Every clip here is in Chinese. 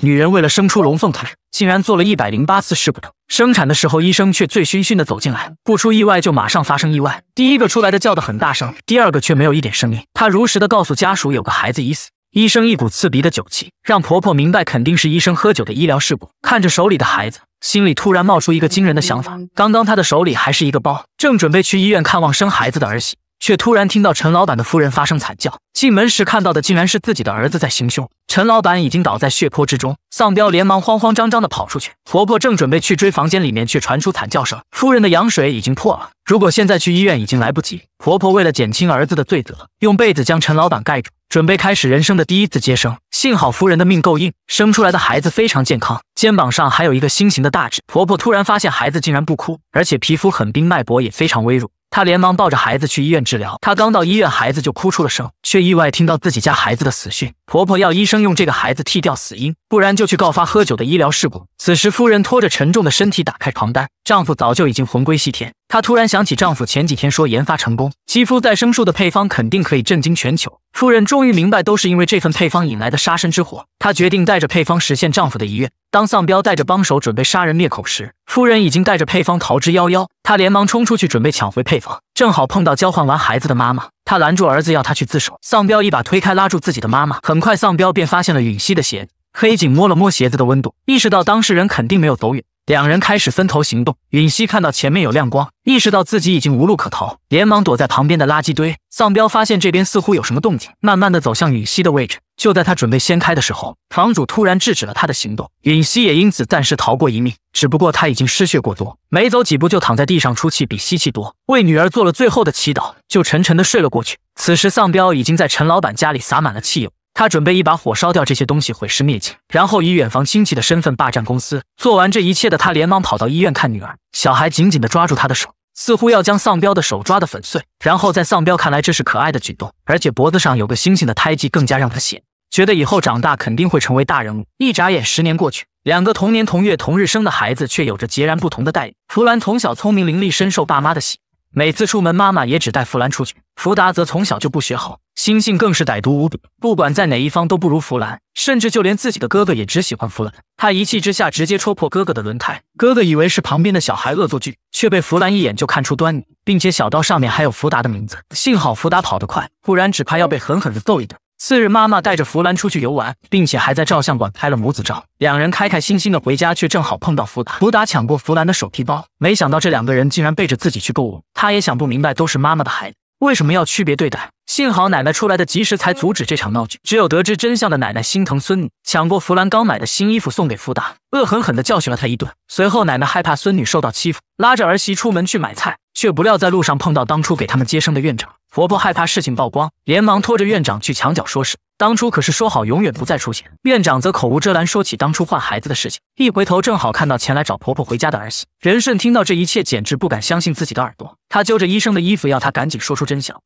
女人为了生出龙凤胎，竟然做了一百零八次试不疼。生产的时候，医生却醉醺醺的走进来，不出意外就马上发生意外。第一个出来的叫得很大声，第二个却没有一点声音。她如实的告诉家属，有个孩子已死。医生一股刺鼻的酒气，让婆婆明白肯定是医生喝酒的医疗事故。看着手里的孩子，心里突然冒出一个惊人的想法：刚刚她的手里还是一个包，正准备去医院看望生孩子的儿媳。却突然听到陈老板的夫人发声惨叫，进门时看到的竟然是自己的儿子在行凶，陈老板已经倒在血泊之中，丧彪连忙慌慌张张的跑出去，婆婆正准备去追，房间里面却传出惨叫声，夫人的羊水已经破了，如果现在去医院已经来不及，婆婆为了减轻儿子的罪责，用被子将陈老板盖住，准备开始人生的第一次接生，幸好夫人的命够硬，生出来的孩子非常健康，肩膀上还有一个心形的大痣，婆婆突然发现孩子竟然不哭，而且皮肤很冰，脉搏也非常微弱。他连忙抱着孩子去医院治疗。他刚到医院，孩子就哭出了声，却意外听到自己家孩子的死讯。婆婆要医生用这个孩子替掉死因，不然就去告发喝酒的医疗事故。此时，夫人拖着沉重的身体打开床单，丈夫早就已经魂归西天。她突然想起丈夫前几天说研发成功肌肤再生术的配方，肯定可以震惊全球。夫人终于明白，都是因为这份配方引来的杀身之祸。她决定带着配方实现丈夫的遗愿。当丧彪带着帮手准备杀人灭口时，夫人已经带着配方逃之夭夭。她连忙冲出去准备抢回配方。正好碰到交换完孩子的妈妈，他拦住儿子要他去自首。丧彪一把推开拉住自己的妈妈，很快丧彪便发现了允熙的鞋子。黑警摸了摸鞋子的温度，意识到当事人肯定没有走远。两人开始分头行动。允熙看到前面有亮光，意识到自己已经无路可逃，连忙躲在旁边的垃圾堆。丧彪发现这边似乎有什么动静，慢慢的走向允熙的位置。就在他准备掀开的时候，房主突然制止了他的行动。允熙也因此暂时逃过一命，只不过他已经失血过多，没走几步就躺在地上出气比吸气多。为女儿做了最后的祈祷，就沉沉的睡了过去。此时丧彪已经在陈老板家里洒满了汽油。他准备一把火烧掉这些东西，毁尸灭迹，然后以远房亲戚的身份霸占公司。做完这一切的他，连忙跑到医院看女儿。小孩紧紧的抓住他的手，似乎要将丧彪的手抓得粉碎。然后在丧彪看来，这是可爱的举动，而且脖子上有个星星的胎记，更加让他显觉得以后长大肯定会成为大人物。一眨眼，十年过去，两个同年同月同日生的孩子，却有着截然不同的待遇。弗兰从小聪明伶俐，深受爸妈的喜，每次出门，妈妈也只带弗兰出去。弗达则从小就不学好。心性更是歹毒无比，不管在哪一方都不如弗兰，甚至就连自己的哥哥也只喜欢弗兰。他一气之下直接戳破哥哥的轮胎，哥哥以为是旁边的小孩恶作剧，却被弗兰一眼就看出端倪，并且小刀上面还有福达的名字。幸好福达跑得快，不然只怕要被狠狠的揍一顿。次日，妈妈带着弗兰出去游玩，并且还在照相馆拍了母子照。两人开开心心的回家，却正好碰到福达。福达抢过弗兰的手提包，没想到这两个人竟然背着自己去购物。他也想不明白，都是妈妈的孩子，为什么要区别对待？幸好奶奶出来的及时，才阻止这场闹剧。只有得知真相的奶奶心疼孙女，抢过弗兰刚买的新衣服送给福达，恶狠狠地教训了他一顿。随后，奶奶害怕孙女受到欺负，拉着儿媳出门去买菜，却不料在路上碰到当初给他们接生的院长。婆婆害怕事情曝光，连忙拖着院长去墙角说事。当初可是说好永远不再出现，院长则口无遮拦说起当初换孩子的事情。一回头正好看到前来找婆婆回家的儿媳任顺，听到这一切简直不敢相信自己的耳朵。他揪着医生的衣服，要他赶紧说出真相。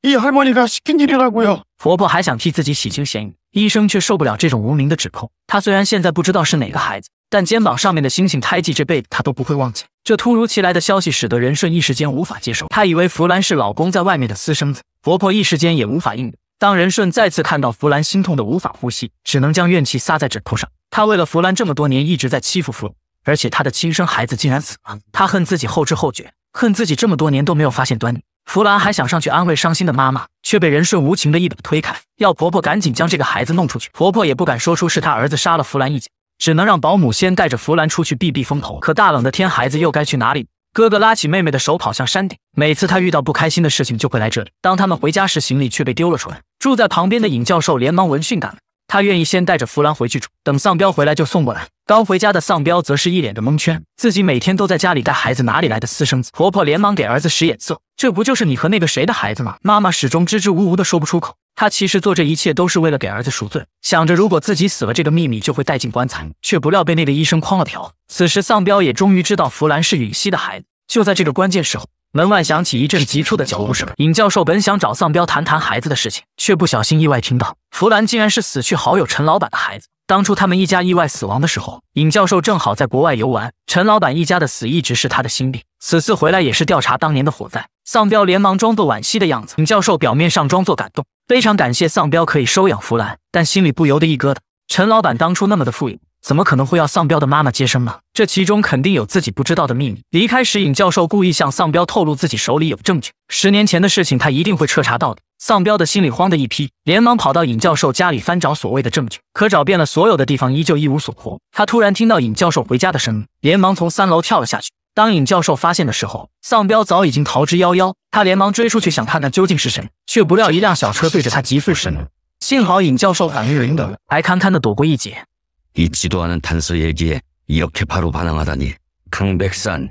婆婆还想替自己洗清嫌疑，医生却受不了这种无名的指控。他虽然现在不知道是哪个孩子，但肩膀上面的星星胎记这辈子他都不会忘记。这突如其来的消息使得任顺一时间无法接受，他以为弗兰是老公在外面的私生子，婆婆一时间也无法应对。当仁顺再次看到弗兰，心痛的无法呼吸，只能将怨气撒在枕头上。他为了弗兰这么多年一直在欺负弗兰，而且他的亲生孩子竟然死了，他恨自己后知后觉，恨自己这么多年都没有发现端倪。弗兰还想上去安慰伤心的妈妈，却被仁顺无情的一把推开，要婆婆赶紧将这个孩子弄出去。婆婆也不敢说出是他儿子杀了弗兰一家，只能让保姆先带着弗兰出去避避风头。可大冷的天，孩子又该去哪里？哥哥拉起妹妹的手，跑向山顶。每次他遇到不开心的事情，就会来这里。当他们回家时，行李却被丢了出来。住在旁边的尹教授连忙闻讯赶来。他愿意先带着弗兰回去住，等丧彪回来就送过来。刚回家的丧彪则是一脸的蒙圈，自己每天都在家里带孩子，哪里来的私生子？婆婆连忙给儿子使眼色，这不就是你和那个谁的孩子吗？妈妈始终支支吾吾的说不出口。他其实做这一切都是为了给儿子赎罪，想着如果自己死了，这个秘密就会带进棺材，却不料被那个医生诓了瓢。此时丧彪也终于知道弗兰是允熙的孩子。就在这个关键时候。门外响起一阵急促的脚步声。尹教授本想找丧彪谈谈孩子的事情，却不小心意外听到，弗兰竟然是死去好友陈老板的孩子。当初他们一家意外死亡的时候，尹教授正好在国外游玩。陈老板一家的死一直是他的心病，此次回来也是调查当年的火灾。丧彪连忙装作惋惜的样子，尹教授表面上装作感动，非常感谢丧彪可以收养弗兰，但心里不由得一疙瘩。陈老板当初那么的富有。怎么可能会要丧彪的妈妈接生呢？这其中肯定有自己不知道的秘密。离开时，尹教授故意向丧彪透露自己手里有证据，十年前的事情他一定会彻查到底。丧彪的心里慌的一批，连忙跑到尹教授家里翻找所谓的证据，可找遍了所有的地方，依旧一无所获。他突然听到尹教授回家的声音，连忙从三楼跳了下去。当尹教授发现的时候，丧彪早已经逃之夭夭。他连忙追出去想看看究竟是谁，却不料一辆小车对着他急速驶来，幸好尹教授反应灵敏，还堪堪的躲过一劫。一지도단서얘기에이렇게바로반하다 니， 강백 산，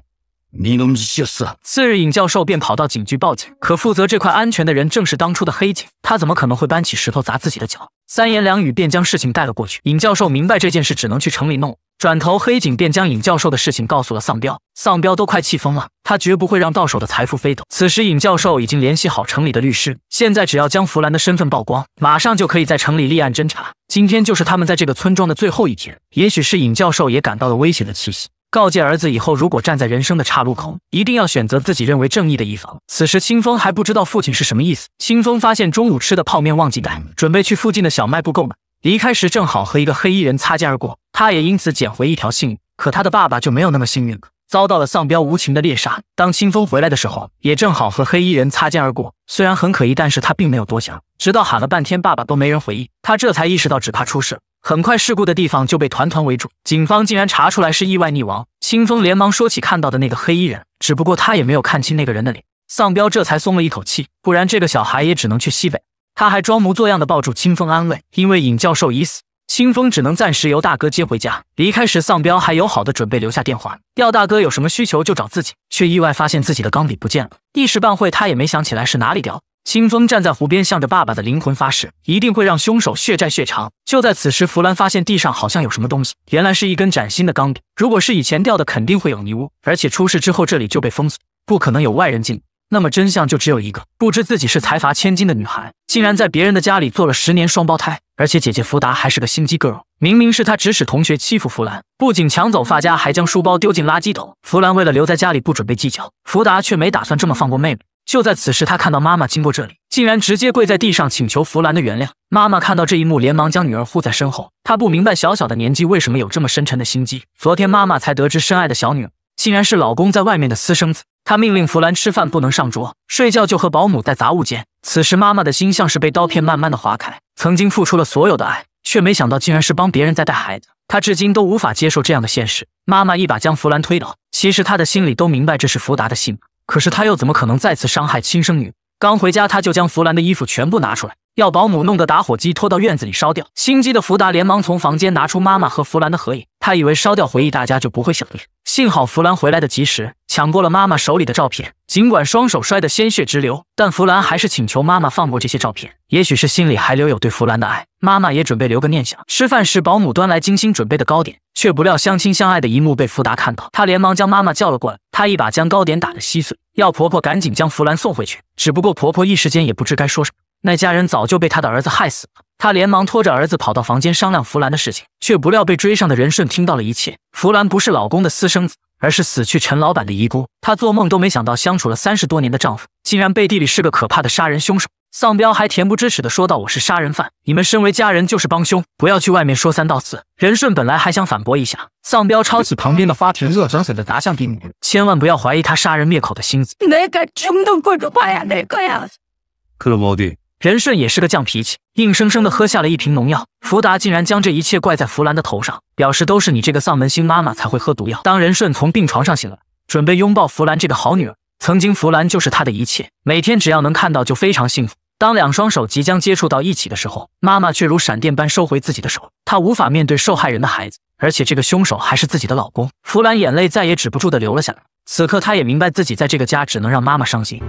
니놈짓이었 어。 次日，尹教授便跑到警局报警，可负责这块安全的人正是当初的黑警，他怎么可能会搬起石头砸自己的脚？三言两语便将事情带了过去。尹教授明白这件事只能去城里弄。转头，黑警便将尹教授的事情告诉了丧彪，丧彪都快气疯了，他绝不会让到手的财富飞走。此时，尹教授已经联系好城里的律师，现在只要将弗兰的身份曝光，马上就可以在城里立案侦查。今天就是他们在这个村庄的最后一天。也许是尹教授也感到了危险的气息，告诫儿子以后如果站在人生的岔路口，一定要选择自己认为正义的一方。此时，清风还不知道父亲是什么意思。清风发现中午吃的泡面忘记带，准备去附近的小卖部购买。离开时正好和一个黑衣人擦肩而过。他也因此捡回一条性命，可他的爸爸就没有那么幸运了，遭到了丧彪无情的猎杀。当清风回来的时候，也正好和黑衣人擦肩而过。虽然很可疑，但是他并没有多想，直到喊了半天，爸爸都没人回应，他这才意识到只怕出事了。很快，事故的地方就被团团围住，警方竟然查出来是意外溺亡。清风连忙说起看到的那个黑衣人，只不过他也没有看清那个人的脸。丧彪这才松了一口气，不然这个小孩也只能去西北。他还装模作样的抱住清风安慰，因为尹教授已死。清风只能暂时由大哥接回家。离开时，丧彪还友好的准备留下电话，要大哥有什么需求就找自己，却意外发现自己的钢笔不见了。一时半会他也没想起来是哪里掉。清风站在湖边，向着爸爸的灵魂发誓，一定会让凶手血债血偿。就在此时，弗兰发现地上好像有什么东西，原来是一根崭新的钢笔。如果是以前掉的，肯定会有泥污，而且出事之后这里就被封锁，不可能有外人进。那么真相就只有一个：不知自己是财阀千金的女孩，竟然在别人的家里做了十年双胞胎，而且姐姐福达还是个心机 girl。明明是她指使同学欺负弗兰，不仅抢走发夹，还将书包丢进垃圾桶。弗兰为了留在家里，不准备计较，福达却没打算这么放过妹妹。就在此时，她看到妈妈经过这里，竟然直接跪在地上请求弗兰的原谅。妈妈看到这一幕，连忙将女儿护在身后。她不明白小小的年纪为什么有这么深沉的心机。昨天妈妈才得知深爱的小女儿，竟然是老公在外面的私生子。他命令弗兰吃饭不能上桌，睡觉就和保姆在杂物间。此时妈妈的心像是被刀片慢慢的划开，曾经付出了所有的爱，却没想到竟然是帮别人在带孩子。她至今都无法接受这样的现实。妈妈一把将弗兰推倒。其实他的心里都明白这是福达的信，可是他又怎么可能再次伤害亲生女？刚回家他就将弗兰的衣服全部拿出来。要保姆弄个打火机，拖到院子里烧掉。心机的福达连忙从房间拿出妈妈和弗兰的合影，他以为烧掉回忆，大家就不会想念。幸好弗兰回来的及时，抢过了妈妈手里的照片。尽管双手摔得鲜血直流，但弗兰还是请求妈妈放过这些照片。也许是心里还留有对弗兰的爱，妈妈也准备留个念想。吃饭时，保姆端来精心准备的糕点，却不料相亲相爱的一幕被福达看到，他连忙将妈妈叫了过来，他一把将糕点打得稀碎，要婆婆赶紧将弗兰送回去。只不过婆婆一时间也不知该说什么。那家人早就被他的儿子害死了。他连忙拖着儿子跑到房间商量弗兰的事情，却不料被追上的仁顺听到了一切。弗兰不是老公的私生子，而是死去陈老板的遗孤。他做梦都没想到，相处了三十多年的丈夫，竟然背地里是个可怕的杀人凶手。丧彪还恬不知耻地说道：“我是杀人犯，你们身为家人就是帮凶，不要去外面说三道四。”仁顺本来还想反驳一下，丧彪抄起旁边的花瓶，热声声的砸向地面。千万不要怀疑他杀人灭口的心思。哪个冲动棍子怕呀？哪个呀？克罗莫蒂。仁顺也是个犟脾气，硬生生的喝下了一瓶农药。福达竟然将这一切怪在福兰的头上，表示都是你这个丧门星妈妈才会喝毒药。当仁顺从病床上醒来，准备拥抱福兰这个好女儿，曾经福兰就是他的一切，每天只要能看到就非常幸福。当两双手即将接触到一起的时候，妈妈却如闪电般收回自己的手，她无法面对受害人的孩子。而且这个凶手还是自己的老公，弗兰眼泪再也止不住的流了下来。此刻，她也明白自己在这个家只能让妈妈伤心。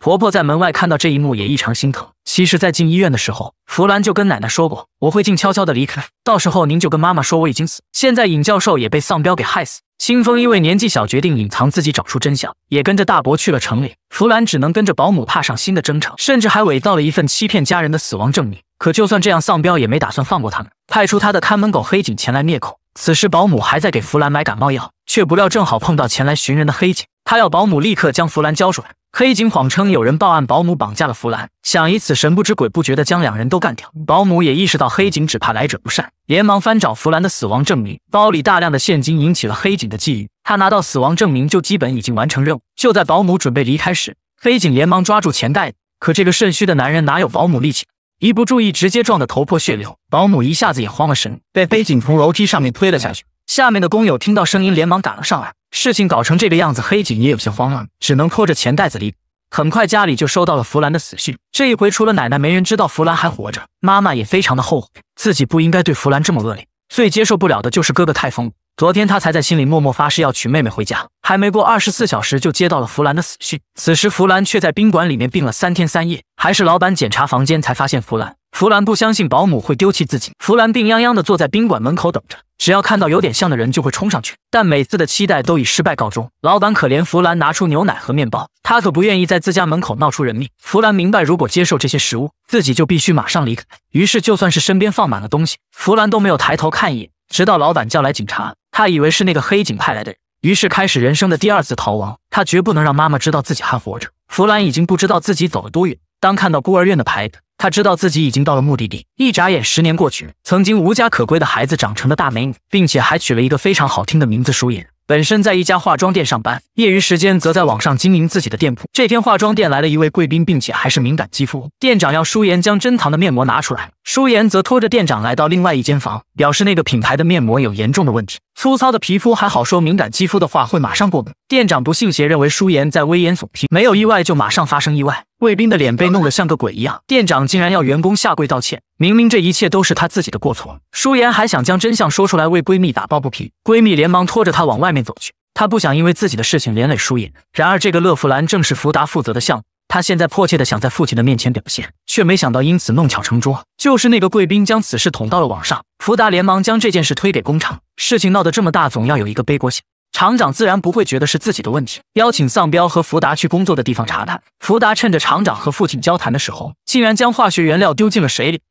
婆婆在门外看到这一幕，也异常心疼。其实，在进医院的时候，弗兰就跟奶奶说过，我会静悄悄地离开，到时候您就跟妈妈说我已经死。现在，尹教授也被丧彪给害死。清风因为年纪小，决定隐藏自己，找出真相，也跟着大伯去了城里。弗兰只能跟着保姆踏上新的征程，甚至还伪造了一份欺骗家人的死亡证明。可就算这样，丧彪也没打算放过他们，派出他的看门狗黑警前来灭口。此时，保姆还在给弗兰买感冒药，却不料正好碰到前来寻人的黑警，他要保姆立刻将弗兰交出来。黑警谎称有人报案，保姆绑架了弗兰，想以此神不知鬼不觉的将两人都干掉。保姆也意识到黑警只怕来者不善，连忙翻找弗兰的死亡证明，包里大量的现金引起了黑警的觊觎。他拿到死亡证明就基本已经完成任务。就在保姆准备离开时，黑警连忙抓住钱袋子，可这个肾虚的男人哪有保姆力气？一不注意，直接撞得头破血流。保姆一下子也慌了神，被黑警从楼梯上面推了下去。下面的工友听到声音，连忙赶了上来。事情搞成这个样子，黑警也有些慌乱，只能拖着钱袋子离很快，家里就收到了弗兰的死讯。这一回，除了奶奶，没人知道弗兰还活着。妈妈也非常的后悔，自己不应该对弗兰这么恶劣。最接受不了的就是哥哥太疯了。昨天他才在心里默默发誓要娶妹妹回家，还没过二十四小时就接到了弗兰的死讯。此时，弗兰却在宾馆里面病了三天三夜，还是老板检查房间才发现弗兰。弗兰不相信保姆会丢弃自己。弗兰病殃殃的坐在宾馆门口等着，只要看到有点像的人就会冲上去，但每次的期待都以失败告终。老板可怜弗兰，拿出牛奶和面包，他可不愿意在自家门口闹出人命。弗兰明白，如果接受这些食物，自己就必须马上离开。于是，就算是身边放满了东西，弗兰都没有抬头看一眼。直到老板叫来警察，他以为是那个黑警派来的人，于是开始人生的第二次逃亡。他绝不能让妈妈知道自己还活着。弗兰已经不知道自己走了多远，当看到孤儿院的牌子。他知道自己已经到了目的地。一眨眼，十年过去，曾经无家可归的孩子长成了大美女，并且还取了一个非常好听的名字——舒颜。本身在一家化妆店上班，业余时间则在网上经营自己的店铺。这天，化妆店来了一位贵宾，并且还是敏感肌肤，店长要舒颜将珍藏的面膜拿出来。舒言则拖着店长来到另外一间房，表示那个品牌的面膜有严重的问题。粗糙的皮肤还好说，敏感肌肤的话会马上过敏。店长不信邪，认为舒言在危言耸听，没有意外就马上发生意外。卫兵的脸被弄得像个鬼一样，店长竟然要员工下跪道歉，明明这一切都是他自己的过错。舒言还想将真相说出来为闺蜜打抱不平，闺蜜连忙拖着她往外面走去，她不想因为自己的事情连累舒言。然而这个乐芙兰正是福达负责的项目。他现在迫切的想在父亲的面前表现，却没想到因此弄巧成拙。就是那个贵宾将此事捅到了网上，福达连忙将这件事推给工厂。事情闹得这么大，总要有一个背锅侠。厂长自然不会觉得是自己的问题，邀请丧彪和福达去工作的地方查探。福达趁着厂长和父亲交谈的时候，竟然将化学原料丢进了水里。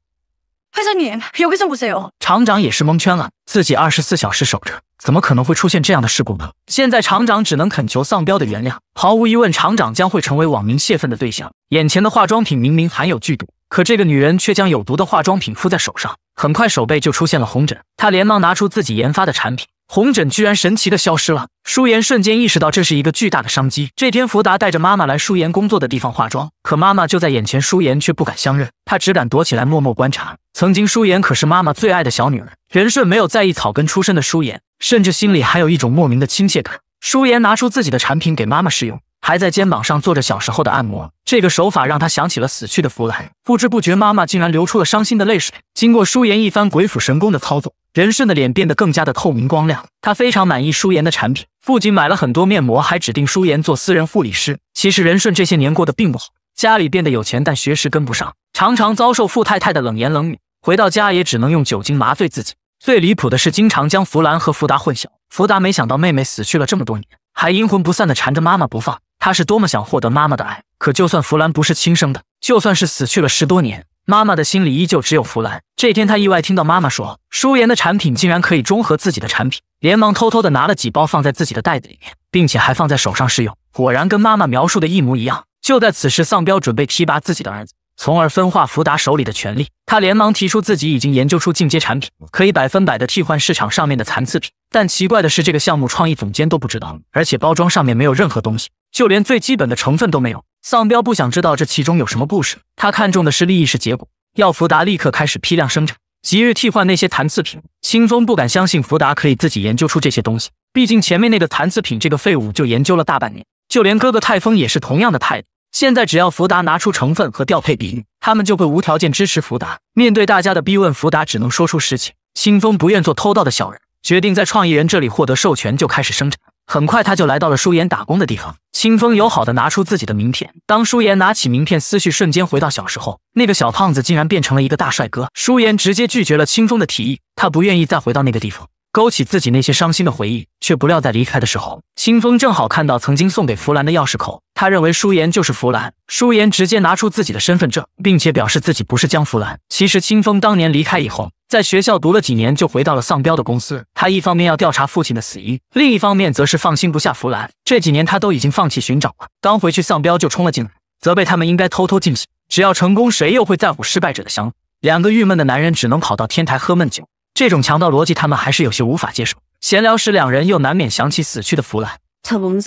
为什么你又为什么不我？厂长也是蒙圈了，自己二十四小时守着，怎么可能会出现这样的事故呢？现在厂长只能恳求丧彪的原谅。毫无疑问，厂长将会成为网民泄愤的对象。眼前的化妆品明明含有剧毒，可这个女人却将有毒的化妆品敷在手上，很快手背就出现了红疹。她连忙拿出自己研发的产品，红疹居然神奇的消失了。舒颜瞬间意识到这是一个巨大的商机。这天，福达带着妈妈来舒颜工作的地方化妆，可妈妈就在眼前，舒颜却不敢相认，她只敢躲起来默默观察。曾经，舒言可是妈妈最爱的小女儿。仁顺没有在意草根出身的舒言，甚至心里还有一种莫名的亲切感。舒言拿出自己的产品给妈妈试用，还在肩膀上做着小时候的按摩。这个手法让她想起了死去的福来。不知不觉，妈妈竟然流出了伤心的泪水。经过舒言一番鬼斧神工的操作，仁顺的脸变得更加的透明光亮。他非常满意舒言的产品，不仅买了很多面膜，还指定舒言做私人护理师。其实，仁顺这些年过得并不好。家里变得有钱，但学识跟不上，常常遭受富太太的冷言冷语。回到家，也只能用酒精麻醉自己。最离谱的是，经常将弗兰和福达混淆。福达没想到妹妹死去了这么多年，还阴魂不散的缠着妈妈不放。他是多么想获得妈妈的爱，可就算弗兰不是亲生的，就算是死去了十多年，妈妈的心里依旧只有弗兰。这天，他意外听到妈妈说舒颜的产品竟然可以中和自己的产品，连忙偷偷的拿了几包放在自己的袋子里面，并且还放在手上试用，果然跟妈妈描述的一模一样。就在此时，丧彪准备提拔自己的儿子，从而分化福达手里的权力。他连忙提出自己已经研究出进阶产品，可以百分百的替换市场上面的残次品。但奇怪的是，这个项目创意总监都不知道，而且包装上面没有任何东西，就连最基本的成分都没有。丧彪不想知道这其中有什么故事，他看中的是利益是结果，要福达立刻开始批量生产，即日替换那些残次品。清风不敢相信福达可以自己研究出这些东西，毕竟前面那个残次品，这个废物就研究了大半年，就连哥哥泰丰也是同样的态度。现在只要福达拿出成分和调配比例，他们就会无条件支持福达。面对大家的逼问，福达只能说出实情。清风不愿做偷盗的小人，决定在创意人这里获得授权，就开始生产。很快，他就来到了舒颜打工的地方。清风友好的拿出自己的名片，当舒颜拿起名片，思绪瞬间回到小时候，那个小胖子竟然变成了一个大帅哥。舒颜直接拒绝了清风的提议，他不愿意再回到那个地方。勾起自己那些伤心的回忆，却不料在离开的时候，清风正好看到曾经送给弗兰的钥匙扣。他认为舒言就是弗兰，舒言直接拿出自己的身份证，并且表示自己不是江弗兰。其实清风当年离开以后，在学校读了几年，就回到了丧彪的公司。他一方面要调查父亲的死因，另一方面则是放心不下弗兰。这几年他都已经放弃寻找了。刚回去，丧彪就冲了进来，责备他们应该偷偷进行，只要成功，谁又会在乎失败者的伤？两个郁闷的男人只能跑到天台喝闷酒。这种强盗逻辑，他们还是有些无法接受。闲聊时，两人又难免想起死去的弗兰。清风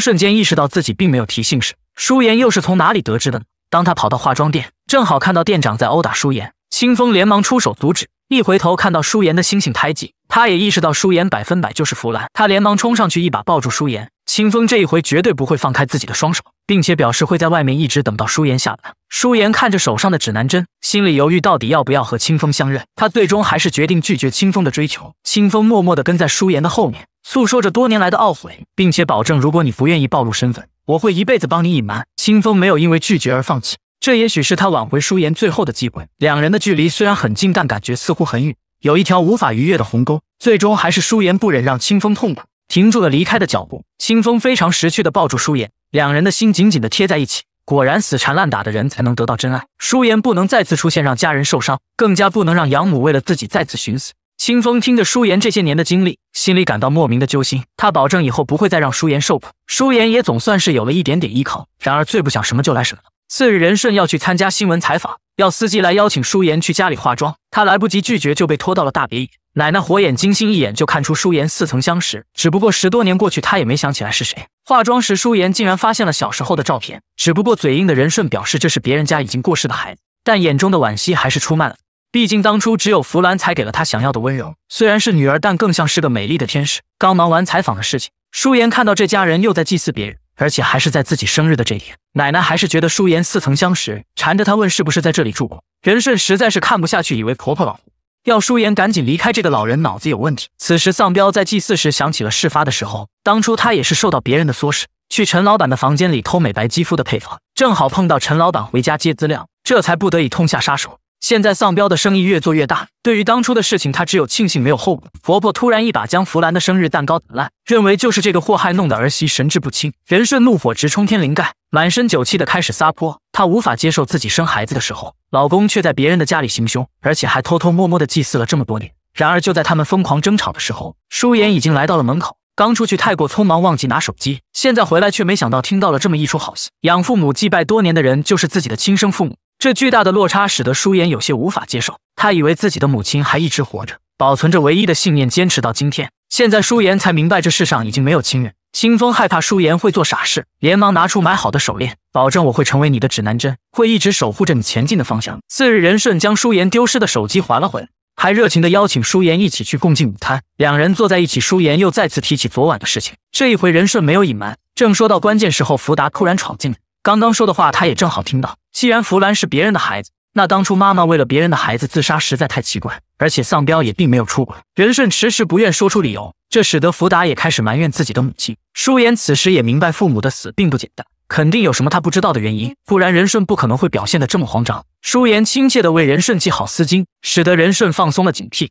瞬间意识到自己并没有提姓氏，舒言又是从哪里得知的？呢？当他跑到化妆店，正好看到店长在殴打舒言，清风连忙出手阻止。一回头看到舒颜的星星胎记，他也意识到舒颜百分百就是弗兰，他连忙冲上去一把抱住舒颜。清风这一回绝对不会放开自己的双手，并且表示会在外面一直等到舒颜下来。舒颜看着手上的指南针，心里犹豫到底要不要和清风相认。他最终还是决定拒绝清风的追求。清风默默的跟在舒颜的后面，诉说着多年来的懊悔，并且保证如果你不愿意暴露身份，我会一辈子帮你隐瞒。清风没有因为拒绝而放弃。这也许是他挽回舒言最后的机会。两人的距离虽然很近，但感觉似乎很远，有一条无法逾越的鸿沟。最终还是舒言不忍让清风痛苦，停住了离开的脚步。清风非常识趣的抱住舒言，两人的心紧紧的贴在一起。果然，死缠烂打的人才能得到真爱。舒言不能再次出现让家人受伤，更加不能让养母为了自己再次寻死。清风听着舒言这些年的经历，心里感到莫名的揪心。他保证以后不会再让舒言受苦。舒言也总算是有了一点点依靠。然而，最不想什么就来什么。次日，仁顺要去参加新闻采访，要司机来邀请舒颜去家里化妆。他来不及拒绝，就被拖到了大别野。奶奶火眼金睛，一眼就看出舒颜似曾相识，只不过十多年过去，她也没想起来是谁。化妆时，舒颜竟然发现了小时候的照片，只不过嘴硬的仁顺表示这是别人家已经过世的孩子，但眼中的惋惜还是出卖了。毕竟当初只有弗兰才给了她想要的温柔，虽然是女儿，但更像是个美丽的天使。刚忙完采访的事情，舒颜看到这家人又在祭祀别人。而且还是在自己生日的这天，奶奶还是觉得舒言似曾相识，缠着她问是不是在这里住过。仁顺实在是看不下去，以为婆婆老要舒言赶紧离开。这个老人脑子有问题。此时丧彪在祭祀时想起了事发的时候，当初他也是受到别人的唆使，去陈老板的房间里偷美白肌肤的配方，正好碰到陈老板回家接资料，这才不得已痛下杀手。现在丧彪的生意越做越大，对于当初的事情，他只有庆幸没有后果。婆婆突然一把将弗兰的生日蛋糕打烂，认为就是这个祸害弄得儿媳神志不清。人顺怒火直冲天灵盖，满身酒气的开始撒泼。她无法接受自己生孩子的时候，老公却在别人的家里行凶，而且还偷偷摸摸的祭祀了这么多年。然而就在他们疯狂争吵的时候，舒言已经来到了门口。刚出去太过匆忙，忘记拿手机，现在回来却没想到听到了这么一出好戏。养父母祭拜多年的人，就是自己的亲生父母。这巨大的落差使得舒言有些无法接受。他以为自己的母亲还一直活着，保存着唯一的信念，坚持到今天。现在舒言才明白，这世上已经没有亲人。清风害怕舒言会做傻事，连忙拿出买好的手链，保证我会成为你的指南针，会一直守护着你前进的方向。次日，仁顺将舒言丢失的手机还了回来，还热情地邀请舒言一起去共进午餐。两人坐在一起，舒言又再次提起昨晚的事情。这一回，仁顺没有隐瞒。正说到关键时候，福达突然闯进来。刚刚说的话，他也正好听到。既然弗兰是别人的孩子，那当初妈妈为了别人的孩子自杀，实在太奇怪。而且丧彪也并没有出轨。仁顺迟迟不愿说出理由，这使得福达也开始埋怨自己的母亲。舒妍此时也明白，父母的死并不简单，肯定有什么他不知道的原因，不然仁顺不可能会表现的这么慌张。舒妍亲切的为仁顺系好丝巾，使得仁顺放松了警惕。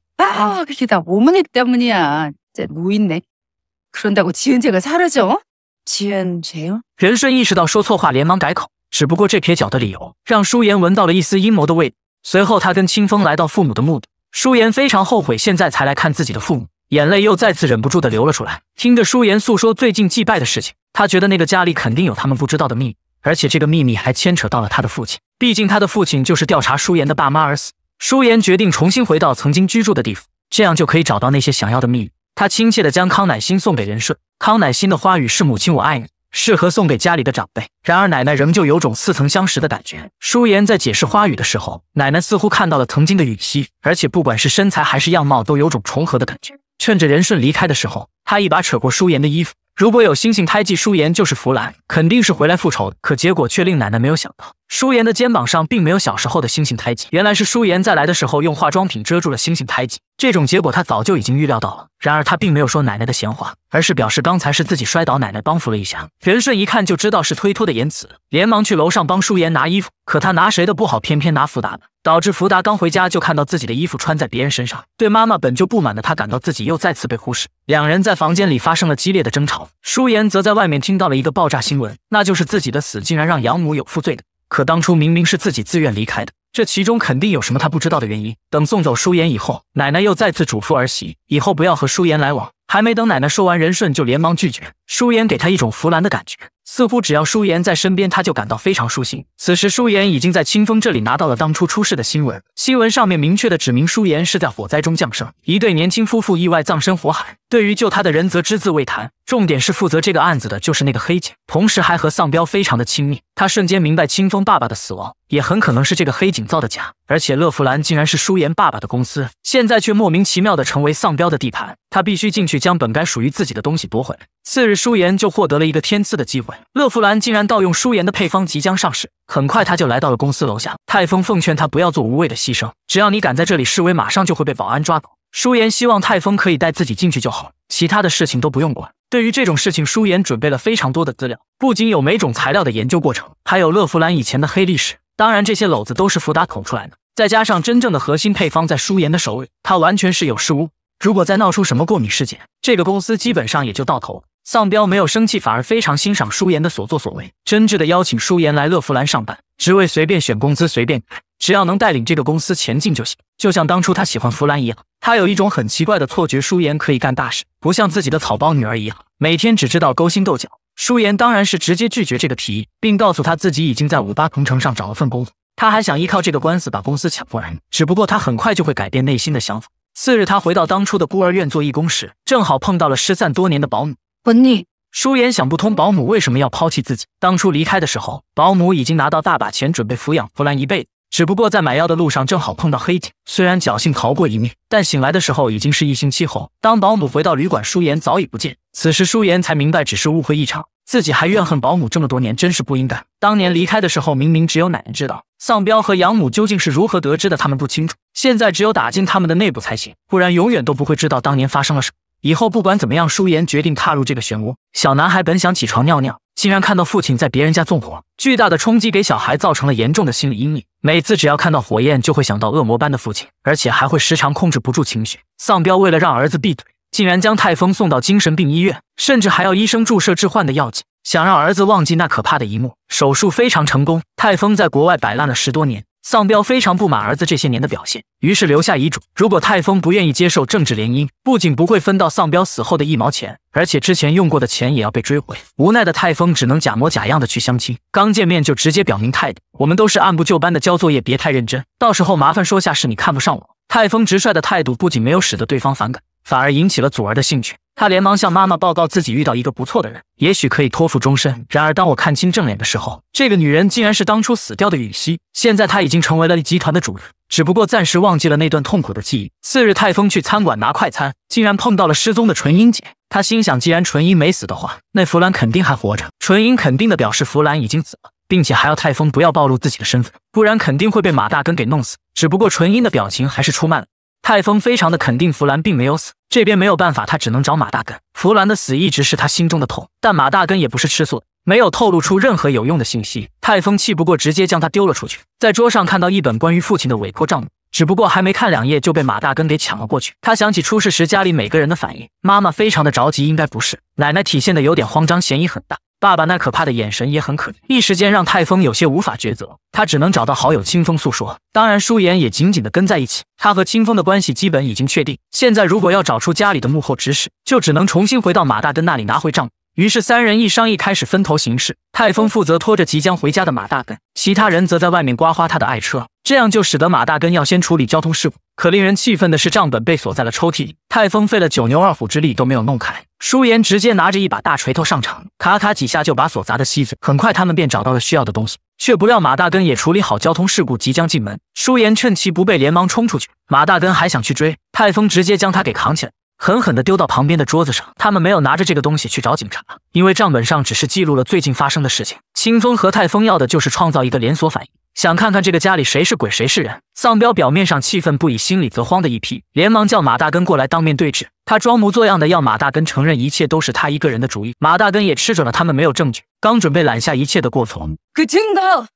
欠情，仁顺意识到说错话，连忙改口。只不过这撇脚的理由，让舒言闻到了一丝阴谋的味道。随后，他跟清风来到父母的墓地。舒言非常后悔，现在才来看自己的父母，眼泪又再次忍不住的流了出来。听着舒言诉说最近祭拜的事情，他觉得那个家里肯定有他们不知道的秘密，而且这个秘密还牵扯到了他的父亲。毕竟他的父亲就是调查舒言的爸妈而死。舒言决定重新回到曾经居住的地方，这样就可以找到那些想要的秘密。他亲切的将康乃馨送给仁顺。康乃馨的花语是“母亲我爱你”，适合送给家里的长辈。然而奶奶仍旧有种似曾相识的感觉。舒言在解释花语的时候，奶奶似乎看到了曾经的允熙，而且不管是身材还是样貌，都有种重合的感觉。趁着仁顺离开的时候，她一把扯过舒言的衣服。如果有星星胎记，舒言就是弗兰，肯定是回来复仇。可结果却令奶奶没有想到。舒颜的肩膀上并没有小时候的星星胎记，原来是舒颜在来的时候用化妆品遮住了星星胎记。这种结果他早就已经预料到了，然而他并没有说奶奶的闲话，而是表示刚才是自己摔倒，奶奶帮扶了一下。任顺一看就知道是推脱的言辞，连忙去楼上帮舒颜拿衣服，可他拿谁的不好，偏偏拿福达的，导致福达刚回家就看到自己的衣服穿在别人身上。对妈妈本就不满的他，感到自己又再次被忽视，两人在房间里发生了激烈的争吵。舒颜则在外面听到了一个爆炸新闻，那就是自己的死竟然让养母有负罪感。可当初明明是自己自愿离开的，这其中肯定有什么他不知道的原因。等送走舒言以后，奶奶又再次嘱咐儿媳以后不要和舒言来往。还没等奶奶说完，仁顺就连忙拒绝。舒言给他一种弗兰的感觉，似乎只要舒言在身边，他就感到非常舒心。此时，舒言已经在清风这里拿到了当初出事的新闻，新闻上面明确的指明舒言是在火灾中降生，一对年轻夫妇意外葬身火海。对于救他的人，则只字未谈。重点是负责这个案子的就是那个黑警。同时还和丧彪非常的亲密，他瞬间明白清风爸爸的死亡也很可能是这个黑警造的假，而且乐福兰竟然是舒言爸爸的公司，现在却莫名其妙的成为丧彪的地盘，他必须进去将本该属于自己的东西夺回来。次日，舒言就获得了一个天赐的机会，乐福兰竟然盗用舒言的配方即将上市，很快他就来到了公司楼下。泰丰奉劝他不要做无谓的牺牲，只要你敢在这里示威，马上就会被保安抓走。舒言希望泰丰可以带自己进去就好，其他的事情都不用管。对于这种事情，舒言准备了非常多的资料，不仅有每种材料的研究过程，还有乐芙兰以前的黑历史。当然，这些篓子都是福达捅出来的。再加上真正的核心配方在舒言的手里，他完全是有恃无。如果再闹出什么过敏事件，这个公司基本上也就到头。丧彪没有生气，反而非常欣赏舒言的所作所为，真挚的邀请舒言来乐芙兰上班，职位随便选，工资随便开。只要能带领这个公司前进就行，就像当初他喜欢弗兰一样，他有一种很奇怪的错觉，舒言可以干大事，不像自己的草包女儿一样，每天只知道勾心斗角。舒言当然是直接拒绝这个提议，并告诉他自己已经在五八同城上找了份工作，他还想依靠这个官司把公司抢过来。只不过他很快就会改变内心的想法。次日，他回到当初的孤儿院做义工时，正好碰到了失散多年的保姆文丽。舒言想不通保姆为什么要抛弃自己，当初离开的时候，保姆已经拿到大把钱准备抚养弗兰一辈子。只不过在买药的路上正好碰到黑警，虽然侥幸逃过一命，但醒来的时候已经是一星期后。当保姆回到旅馆，舒言早已不见。此时舒言才明白，只是误会一场，自己还怨恨保姆这么多年，真是不应该。当年离开的时候，明明只有奶奶知道，丧彪和养母究竟是如何得知的，他们不清楚。现在只有打进他们的内部才行，不然永远都不会知道当年发生了什么。以后不管怎么样，舒言决定踏入这个漩涡。小男孩本想起床尿尿。竟然看到父亲在别人家纵火，巨大的冲击给小孩造成了严重的心理阴影。每次只要看到火焰，就会想到恶魔般的父亲，而且还会时常控制不住情绪。丧彪为了让儿子闭嘴，竟然将泰丰送到精神病医院，甚至还要医生注射致幻的药剂，想让儿子忘记那可怕的一幕。手术非常成功，泰丰在国外摆烂了十多年。丧彪非常不满儿子这些年的表现，于是留下遗嘱：如果泰丰不愿意接受政治联姻，不仅不会分到丧彪死后的一毛钱，而且之前用过的钱也要被追回。无奈的泰丰只能假模假样的去相亲，刚见面就直接表明态度：我们都是按部就班的交作业，别太认真，到时候麻烦说下是你看不上我。泰丰直率的态度不仅没有使得对方反感，反而引起了祖儿的兴趣。他连忙向妈妈报告自己遇到一个不错的人，也许可以托付终身。然而，当我看清正脸的时候，这个女人竟然是当初死掉的允熙。现在她已经成为了集团的主人，只不过暂时忘记了那段痛苦的记忆。次日，泰丰去餐馆拿快餐，竟然碰到了失踪的纯英姐。他心想，既然纯英没死的话，那弗兰肯定还活着。纯英肯定的表示弗兰已经死了。并且还要泰丰不要暴露自己的身份，不然肯定会被马大根给弄死。只不过纯音的表情还是出卖了泰丰，非常的肯定弗兰并没有死。这边没有办法，他只能找马大根。弗兰的死一直是他心中的痛，但马大根也不是吃素的，没有透露出任何有用的信息。泰丰气不过，直接将他丢了出去。在桌上看到一本关于父亲的委托账目，只不过还没看两页就被马大根给抢了过去。他想起出事时家里每个人的反应，妈妈非常的着急，应该不是；奶奶体现的有点慌张，嫌疑很大。爸爸那可怕的眼神也很可疑，一时间让泰丰有些无法抉择，他只能找到好友清风诉说。当然，舒言也紧紧的跟在一起。他和清风的关系基本已经确定。现在如果要找出家里的幕后指使，就只能重新回到马大根那里拿回账目。于是三人一商议，开始分头行事。泰丰负责拖着即将回家的马大根，其他人则在外面刮花他的爱车。这样就使得马大根要先处理交通事故。可令人气愤的是，账本被锁在了抽屉里，泰丰费了九牛二虎之力都没有弄开。舒言直接拿着一把大锤头上场，咔咔几下就把锁砸得稀碎。很快他们便找到了需要的东西，却不料马大根也处理好交通事故，即将进门。舒言趁其不备，连忙冲出去。马大根还想去追，泰丰直接将他给扛起来。狠狠地丢到旁边的桌子上。他们没有拿着这个东西去找警察，因为账本上只是记录了最近发生的事情。清风和泰丰要的就是创造一个连锁反应，想看看这个家里谁是鬼谁是人。丧彪表面上气愤不已，心里则慌的一批，连忙叫马大根过来当面对质。他装模作样的要马大根承认一切都是他一个人的主意。马大根也吃准了他们没有证据，刚准备揽下一切的过错，可听到。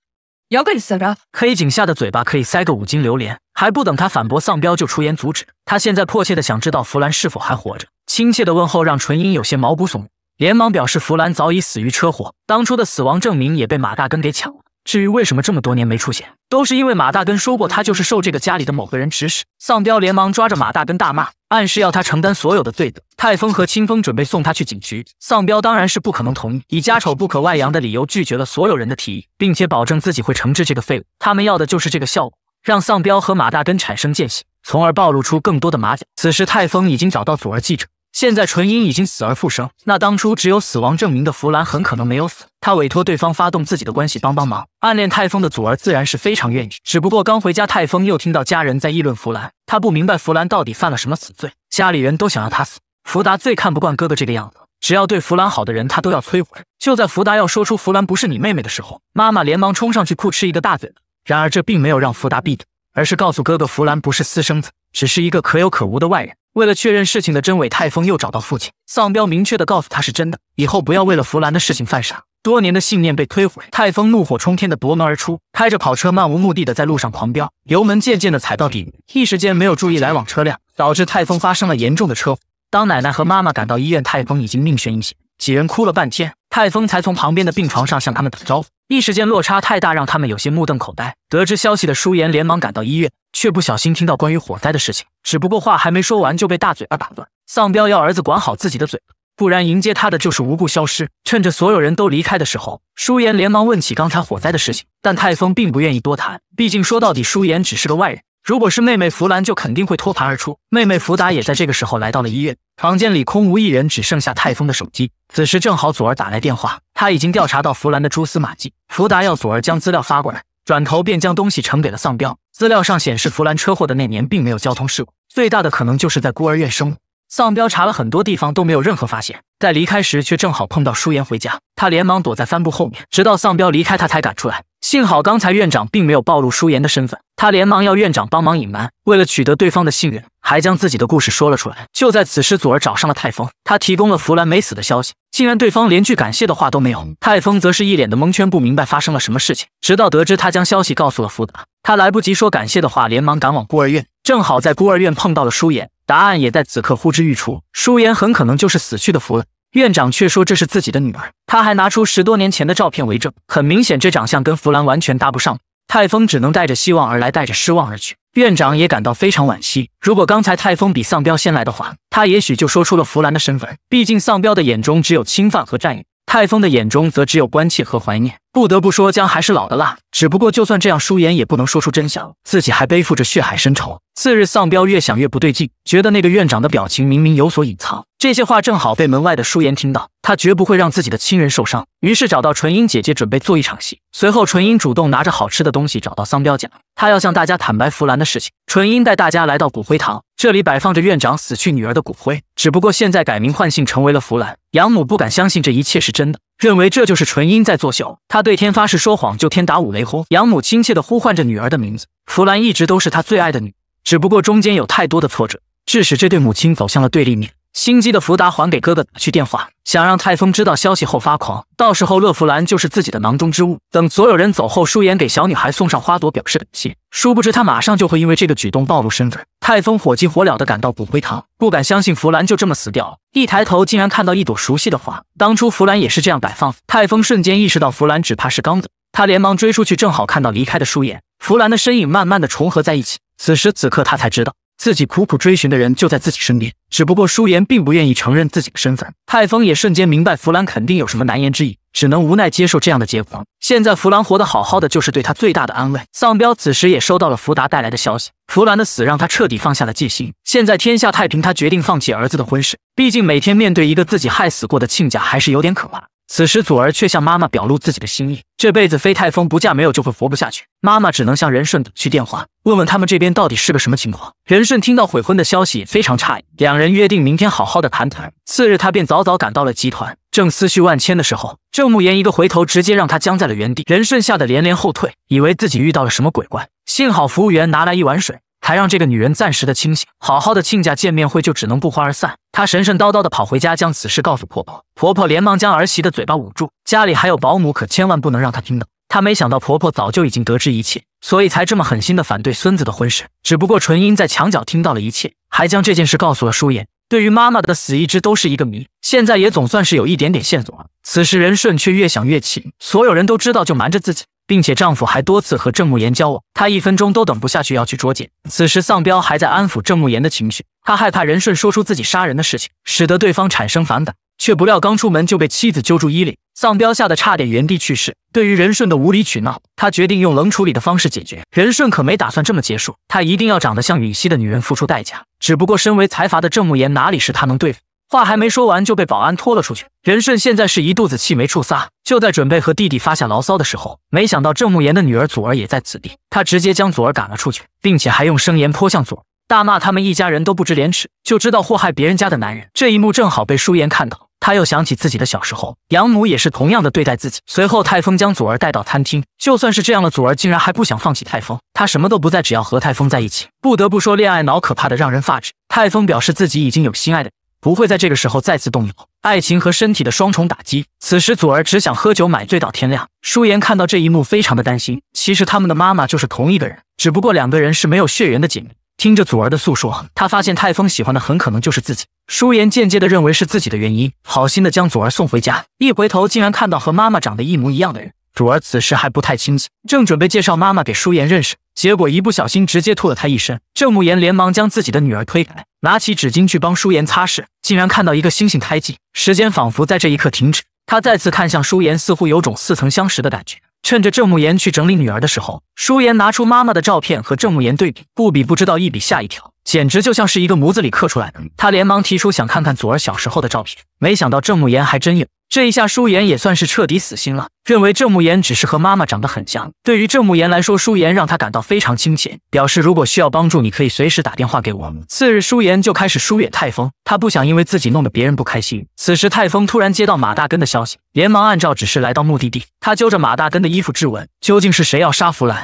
黑警吓得嘴巴可以塞个五斤榴莲，还不等他反驳丧彪就出言阻止。他现在迫切的想知道弗兰是否还活着，亲切的问候让纯英有些毛骨悚然，连忙表示弗兰早已死于车祸，当初的死亡证明也被马大根给抢了。至于为什么这么多年没出现，都是因为马大根说过他就是受这个家里的某个人指使。丧彪连忙抓着马大根大骂，暗示要他承担所有的罪责。泰丰和清风准备送他去警局，丧彪当然是不可能同意，以家丑不可外扬的理由拒绝了所有人的提议，并且保证自己会惩治这个废物。他们要的就是这个效果，让丧彪和马大根产生间隙，从而暴露出更多的马脚。此时，泰丰已经找到祖儿记者。现在纯音已经死而复生，那当初只有死亡证明的弗兰很可能没有死。他委托对方发动自己的关系帮帮忙。暗恋泰丰的祖儿自然是非常愿意，只不过刚回家，泰丰又听到家人在议论弗兰，他不明白弗兰到底犯了什么死罪，家里人都想要他死。福达最看不惯哥哥这个样子，只要对弗兰好的人他都要摧毁。就在福达要说出弗兰不是你妹妹的时候，妈妈连忙冲上去酷吃一个大嘴巴。然而这并没有让福达闭嘴，而是告诉哥哥弗兰不是私生子，只是一个可有可无的外人。为了确认事情的真伪，泰丰又找到父亲丧彪，明确的告诉他是真的。以后不要为了弗兰的事情犯傻。多年的信念被摧毁，泰丰怒火冲天的夺门而出，开着跑车漫无目的的在路上狂飙，油门渐渐的踩到底，一时间没有注意来往车辆，导致泰丰发生了严重的车祸。当奶奶和妈妈赶到医院，泰丰已经命悬一线。几人哭了半天，泰丰才从旁边的病床上向他们打招呼。一时间落差太大，让他们有些目瞪口呆。得知消息的舒言连忙赶到医院。却不小心听到关于火灾的事情，只不过话还没说完就被大嘴巴打断。丧彪要儿子管好自己的嘴不然迎接他的就是无故消失。趁着所有人都离开的时候，舒言连忙问起刚才火灾的事情，但泰丰并不愿意多谈，毕竟说到底，舒言只是个外人。如果是妹妹弗兰，就肯定会脱盘而出。妹妹弗达也在这个时候来到了医院，房间里空无一人，只剩下泰丰的手机。此时正好左儿打来电话，他已经调查到弗兰的蛛丝马迹，弗达要左儿将资料发过来。转头便将东西呈给了丧彪。资料上显示，弗兰车祸的那年并没有交通事故，最大的可能就是在孤儿院生活。丧彪查了很多地方都没有任何发现，待离开时却正好碰到舒言回家，他连忙躲在帆布后面，直到丧彪离开他才敢出来。幸好刚才院长并没有暴露舒言的身份，他连忙要院长帮忙隐瞒。为了取得对方的信任，还将自己的故事说了出来。就在此时，祖儿找上了泰丰，他提供了弗兰没死的消息，竟然对方连句感谢的话都没有。泰丰则是一脸的蒙圈，不明白发生了什么事情。直到得知他将消息告诉了福达，他来不及说感谢的话，连忙赶往孤儿院。正好在孤儿院碰到了舒言，答案也在此刻呼之欲出。舒言很可能就是死去的弗兰。院长却说这是自己的女儿，他还拿出十多年前的照片为证。很明显，这长相跟弗兰完全搭不上。泰丰只能带着希望而来，带着失望而去。院长也感到非常惋惜。如果刚才泰丰比丧彪先来的话，他也许就说出了弗兰的身份。毕竟丧彪的眼中只有侵犯和占有，泰丰的眼中则只有关切和怀念。不得不说，姜还是老的辣。只不过，就算这样，舒言也不能说出真相，自己还背负着血海深仇。次日，丧彪越想越不对劲，觉得那个院长的表情明明有所隐藏。这些话正好被门外的舒言听到，他绝不会让自己的亲人受伤，于是找到纯英姐姐准备做一场戏。随后，纯英主动拿着好吃的东西找到桑彪讲，他要向大家坦白弗兰的事情。纯英带大家来到骨灰堂，这里摆放着院长死去女儿的骨灰，只不过现在改名换姓成为了弗兰。养母不敢相信这一切是真的，认为这就是纯英在作秀。他对天发誓说谎就天打五雷轰。养母亲切地呼唤着女儿的名字，弗兰一直都是他最爱的女只不过中间有太多的挫折，致使这对母亲走向了对立面。心机的福达还给哥哥打去电话，想让泰丰知道消息后发狂，到时候乐芙兰就是自己的囊中之物。等所有人走后，舒言给小女孩送上花朵表示感谢，殊不知他马上就会因为这个举动暴露身份。泰丰火急火燎地赶到骨灰堂，不敢相信弗兰就这么死掉，了。一抬头竟然看到一朵熟悉的花，当初弗兰也是这样摆放。泰丰瞬间意识到弗兰只怕是刚的，他连忙追出去，正好看到离开的舒言、弗兰的身影慢慢的重合在一起，此时此刻他才知道。自己苦苦追寻的人就在自己身边，只不过舒言并不愿意承认自己的身份。泰丰也瞬间明白弗兰肯定有什么难言之隐，只能无奈接受这样的结果。现在弗兰活得好好的，就是对他最大的安慰。丧彪此时也收到了福达带来的消息，弗兰的死让他彻底放下了戒心。现在天下太平，他决定放弃儿子的婚事。毕竟每天面对一个自己害死过的亲家，还是有点可怕。此时，祖儿却向妈妈表露自己的心意：这辈子非泰丰不嫁，没有就会活不下去。妈妈只能向任顺打去电话，问问他们这边到底是个什么情况。任顺听到悔婚的消息，非常诧异。两人约定明天好好的谈谈。次日，他便早早赶到了集团，正思绪万千的时候，郑慕言一个回头，直接让他僵在了原地。任顺吓得连连后退，以为自己遇到了什么鬼怪。幸好服务员拿来一碗水。才让这个女人暂时的清醒，好好的亲家见面会就只能不欢而散。她神神叨叨的跑回家，将此事告诉婆婆。婆婆连忙将儿媳的嘴巴捂住，家里还有保姆，可千万不能让她听到。她没想到婆婆早就已经得知一切，所以才这么狠心的反对孙子的婚事。只不过纯英在墙角听到了一切，还将这件事告诉了舒言。对于妈妈的死一直都是一个谜，现在也总算是有一点点线索了。此时仁顺却越想越气，所有人都知道就瞒着自己。并且丈夫还多次和郑慕言交往，她一分钟都等不下去，要去捉奸。此时丧彪还在安抚郑慕言的情绪，他害怕仁顺说出自己杀人的事情，使得对方产生反感。却不料刚出门就被妻子揪住衣领，丧彪吓得差点原地去世。对于仁顺的无理取闹，他决定用冷处理的方式解决。仁顺可没打算这么结束，他一定要长得像允熙的女人付出代价。只不过身为财阀的郑慕言哪里是他能对付？话还没说完就被保安拖了出去。仁顺现在是一肚子气没处撒，就在准备和弟弟发下牢骚的时候，没想到郑慕言的女儿祖儿也在此地。他直接将祖儿赶了出去，并且还用声言泼向祖，儿，大骂他们一家人都不知廉耻，就知道祸害别人家的男人。这一幕正好被舒言看到，他又想起自己的小时候，养母也是同样的对待自己。随后泰丰将祖儿带到餐厅，就算是这样的祖儿竟然还不想放弃泰丰，他什么都不在只要和泰丰在一起。不得不说恋爱脑可怕的让人发指。泰丰表示自己已经有心爱的。不会在这个时候再次动摇。爱情和身体的双重打击，此时祖儿只想喝酒买醉到天亮。舒言看到这一幕，非常的担心。其实他们的妈妈就是同一个人，只不过两个人是没有血缘的姐妹。听着祖儿的诉说，他发现泰丰喜欢的很可能就是自己。舒言间接的认为是自己的原因，好心的将祖儿送回家。一回头，竟然看到和妈妈长得一模一样的人。主儿此时还不太清醒，正准备介绍妈妈给舒颜认识，结果一不小心直接吐了她一身。郑慕言连忙将自己的女儿推开，拿起纸巾去帮舒颜擦拭，竟然看到一个星星胎记。时间仿佛在这一刻停止。他再次看向舒颜，似乎有种似曾相识的感觉。趁着郑慕言去整理女儿的时候，舒颜拿出妈妈的照片和郑慕言对比，不比不知道，一比吓一跳。简直就像是一个模子里刻出来的。他连忙提出想看看祖儿小时候的照片，没想到郑慕言还真有。这一下，舒言也算是彻底死心了，认为郑慕言只是和妈妈长得很像。对于郑慕言来说，舒言让他感到非常亲切，表示如果需要帮助，你可以随时打电话给我。次日，舒言就开始疏远泰峰，他不想因为自己弄得别人不开心。此时，泰峰突然接到马大根的消息，连忙按照指示来到目的地。他揪着马大根的衣服质问：“究竟是谁要杀弗兰？”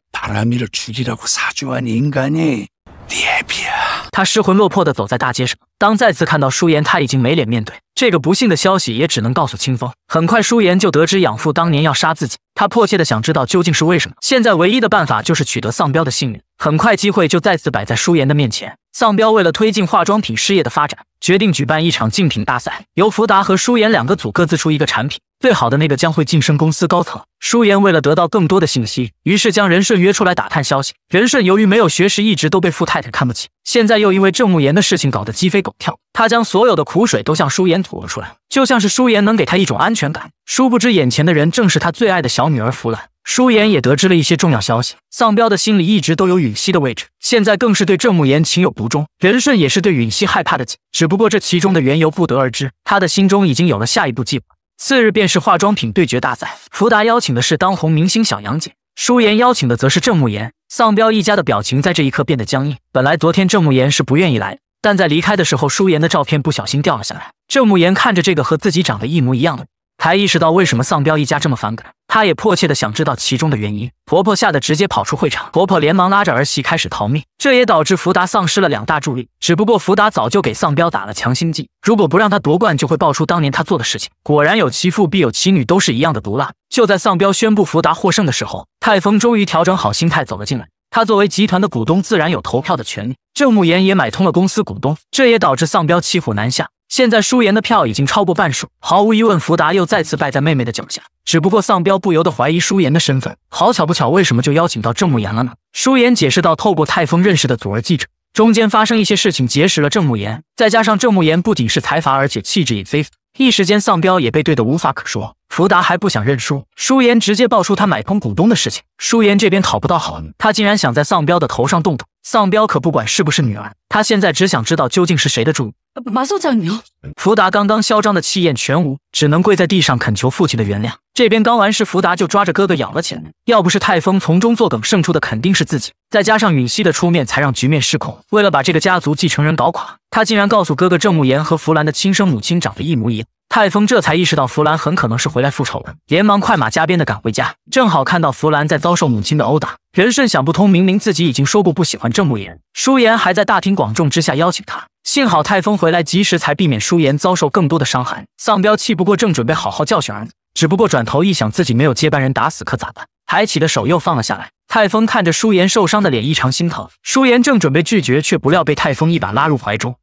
他失魂落魄地走在大街上，当再次看到舒言，他已经没脸面对这个不幸的消息，也只能告诉清风。很快，舒言就得知养父当年要杀自己，他迫切地想知道究竟是为什么。现在唯一的办法就是取得丧彪的信任。很快，机会就再次摆在舒言的面前。丧彪为了推进化妆品事业的发展，决定举办一场竞品大赛，由福达和舒言两个组各自出一个产品。最好的那个将会晋升公司高层。舒言为了得到更多的信息，于是将任顺约出来打探消息。任顺由于没有学识，一直都被傅太太看不起。现在又因为郑慕言的事情搞得鸡飞狗跳，他将所有的苦水都向舒言吐了出来，就像是舒言能给他一种安全感。殊不知眼前的人正是他最爱的小女儿芙兰。舒言也得知了一些重要消息：丧彪的心里一直都有允熙的位置，现在更是对郑慕言情有独钟。任顺也是对允熙害怕的紧，只不过这其中的缘由不得而知。他的心中已经有了下一步计划。次日便是化妆品对决大赛，福达邀请的是当红明星小杨姐，舒妍邀请的则是郑慕言。丧彪一家的表情在这一刻变得僵硬。本来昨天郑慕言是不愿意来，但在离开的时候，舒妍的照片不小心掉了下来。郑慕言看着这个和自己长得一模一样的，才意识到为什么丧彪一家这么反感。她也迫切地想知道其中的原因，婆婆吓得直接跑出会场，婆婆连忙拉着儿媳开始逃命，这也导致福达丧失了两大助力。只不过福达早就给丧彪打了强心剂，如果不让他夺冠，就会爆出当年他做的事情。果然有其父必有其女，都是一样的毒辣。就在丧彪宣布福达获胜的时候，泰丰终于调整好心态走了进来。他作为集团的股东，自然有投票的权利。郑慕言也买通了公司股东，这也导致丧彪骑虎难下。现在舒言的票已经超过半数，毫无疑问，福达又再次败在妹妹的脚下。只不过丧彪不由得怀疑舒言的身份。好巧不巧，为什么就邀请到郑慕言了呢？舒言解释道：“透过泰丰认识的左儿记者，中间发生一些事情，结识了郑慕言。再加上郑慕言不仅是财阀，而且气质也非凡。一时间，丧彪也被怼得无法可说。福达还不想认输，舒言直接爆出他买通股东的事情。舒言这边讨不到好，他竟然想在丧彪的头上动动。”丧彪可不管是不是女儿，他现在只想知道究竟是谁的主意。马上你哦。福达刚刚嚣张的气焰全无，只能跪在地上恳求父亲的原谅。这边刚完事，福达就抓着哥哥咬了起来。要不是泰丰从中作梗，胜出的肯定是自己。再加上允熙的出面，才让局面失控。为了把这个家族继承人搞垮，他竟然告诉哥哥郑慕言和弗兰的亲生母亲长得一模一样。泰丰这才意识到弗兰很可能是回来复仇的，连忙快马加鞭的赶回家，正好看到弗兰在遭受母亲的殴打。仁顺想不通，明明自己已经说过不喜欢郑慕言，舒言还在大庭广众之下邀请他。幸好泰丰回来及时，才避免舒言遭受更多的伤害。丧彪气不过，正准备好好教训儿子，只不过转头一想，自己没有接班人，打死可咋办？抬起的手又放了下来。泰丰看着舒颜受伤的脸，异常心疼。舒颜正准备拒绝，却不料被泰丰一把拉入怀中。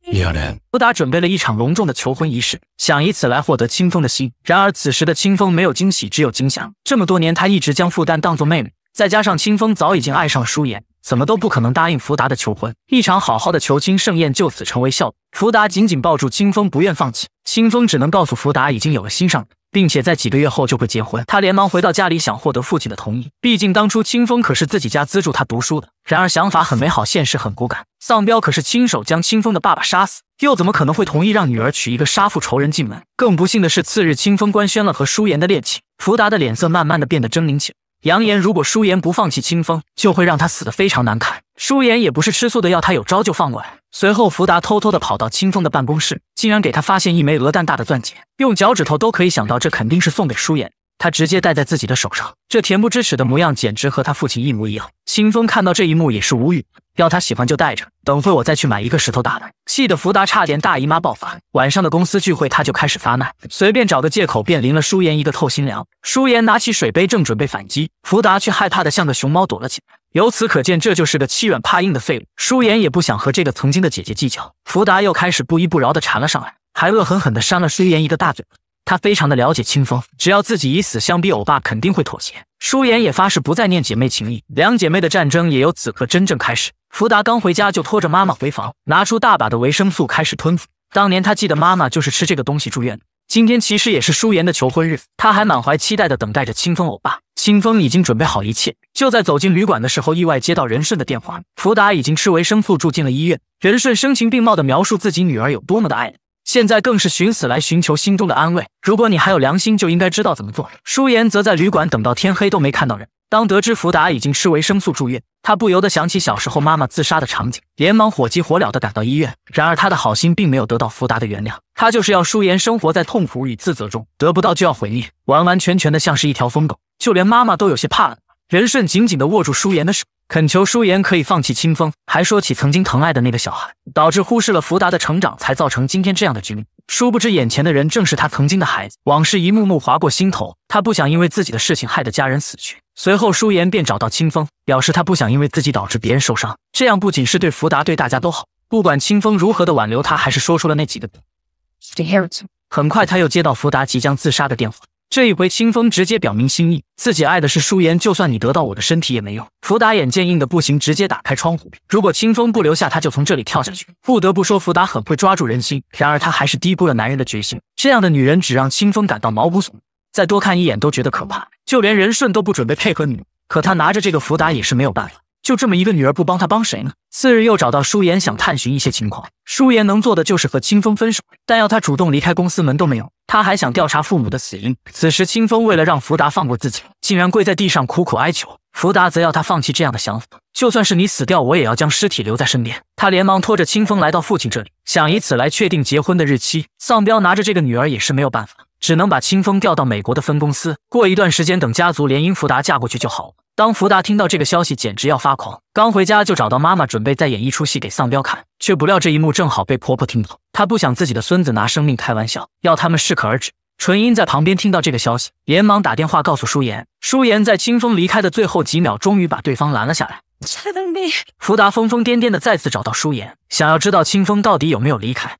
福达准备了一场隆重的求婚仪式，想以此来获得清风的心。然而此时的清风没有惊喜，只有惊吓。这么多年，他一直将福旦当做妹妹，再加上清风早已经爱上了舒颜，怎么都不可能答应福达的求婚。一场好好的求亲盛宴就此成为笑。福达紧紧抱住清风，不愿放弃。清风只能告诉福达，已经有了心上人，并且在几个月后就会结婚。他连忙回到家里，想获得父亲的同意。毕竟当初清风可是自己家资助他读书的。然而想法很美好，现实很骨感。丧彪可是亲手将清风的爸爸杀死，又怎么可能会同意让女儿娶一个杀父仇人进门？更不幸的是，次日清风官宣了和舒言的恋情，福达的脸色慢慢的变得狰狞起来。扬言，如果舒言不放弃，清风就会让他死的非常难看。舒言也不是吃素的，要他有招就放过来。随后，福达偷偷的跑到清风的办公室，竟然给他发现一枚鹅蛋大的钻戒，用脚趾头都可以想到，这肯定是送给舒言。他直接戴在自己的手上，这恬不知耻的模样，简直和他父亲一模一样。清风看到这一幕也是无语。要他喜欢就带着，等会我再去买一个石头大的。气得福达差点大姨妈爆发。晚上的公司聚会，他就开始发难，随便找个借口便淋了舒颜一个透心凉。舒颜拿起水杯，正准备反击，福达却害怕的像个熊猫躲了起来。由此可见，这就是个欺软怕硬的废物。舒颜也不想和这个曾经的姐姐计较，福达又开始不依不饶的缠了上来，还恶狠狠的扇了舒颜一个大嘴巴。他非常的了解清风，只要自己以死相逼，欧巴肯定会妥协。舒言也发誓不再念姐妹情谊，两姐妹的战争也由此刻真正开始。福达刚回家就拖着妈妈回房，拿出大把的维生素开始吞服。当年他记得妈妈就是吃这个东西住院的。今天其实也是舒言的求婚日子，他还满怀期待的等待着清风欧巴。清风已经准备好一切，就在走进旅馆的时候，意外接到任顺的电话。福达已经吃维生素住进了医院。任顺声情并茂的描述自己女儿有多么的爱。现在更是寻死来寻求心中的安慰。如果你还有良心，就应该知道怎么做。舒言则在旅馆等到天黑都没看到人。当得知福达已经吃维生素住院，他不由得想起小时候妈妈自杀的场景，连忙火急火燎地赶到医院。然而他的好心并没有得到福达的原谅，他就是要舒言生活在痛苦与自责中，得不到就要毁灭，完完全全的像是一条疯狗，就连妈妈都有些怕了。仁顺紧紧地握住舒言的手，恳求舒言可以放弃清风，还说起曾经疼爱的那个小孩，导致忽视了福达的成长，才造成今天这样的局面。殊不知眼前的人正是他曾经的孩子，往事一幕幕划过心头。他不想因为自己的事情害得家人死去。随后，舒言便找到清风，表示他不想因为自己导致别人受伤，这样不仅是对福达，对大家都好。不管清风如何的挽留，他还是说出了那几个字。很快，他又接到福达即将自杀的电话。这一回，清风直接表明心意，自己爱的是舒颜，就算你得到我的身体也没用。福达眼见硬的不行，直接打开窗户。如果清风不留下，他就从这里跳下去。不得不说，福达很会抓住人心，然而他还是低估了男人的决心。这样的女人只让清风感到毛骨悚然，再多看一眼都觉得可怕。就连仁顺都不准备配合你，可他拿着这个福达也是没有办法。就这么一个女儿，不帮他帮谁呢？次日又找到舒言，想探寻一些情况。舒言能做的就是和清风分手，但要他主动离开公司门都没有。他还想调查父母的死因。此时，清风为了让福达放过自己，竟然跪在地上苦苦哀求。福达则要他放弃这样的想法，就算是你死掉，我也要将尸体留在身边。他连忙拖着清风来到父亲这里，想以此来确定结婚的日期。丧彪拿着这个女儿也是没有办法。只能把清风调到美国的分公司，过一段时间等家族联姻，福达嫁过去就好。当福达听到这个消息，简直要发狂，刚回家就找到妈妈，准备再演一出戏给丧彪看，却不料这一幕正好被婆婆听到。她不想自己的孙子拿生命开玩笑，要他们适可而止。纯音在旁边听到这个消息，连忙打电话告诉舒言。舒言在清风离开的最后几秒，终于把对方拦了下来。生命。福达疯疯癫癫的再次找到舒言，想要知道清风到底有没有离开。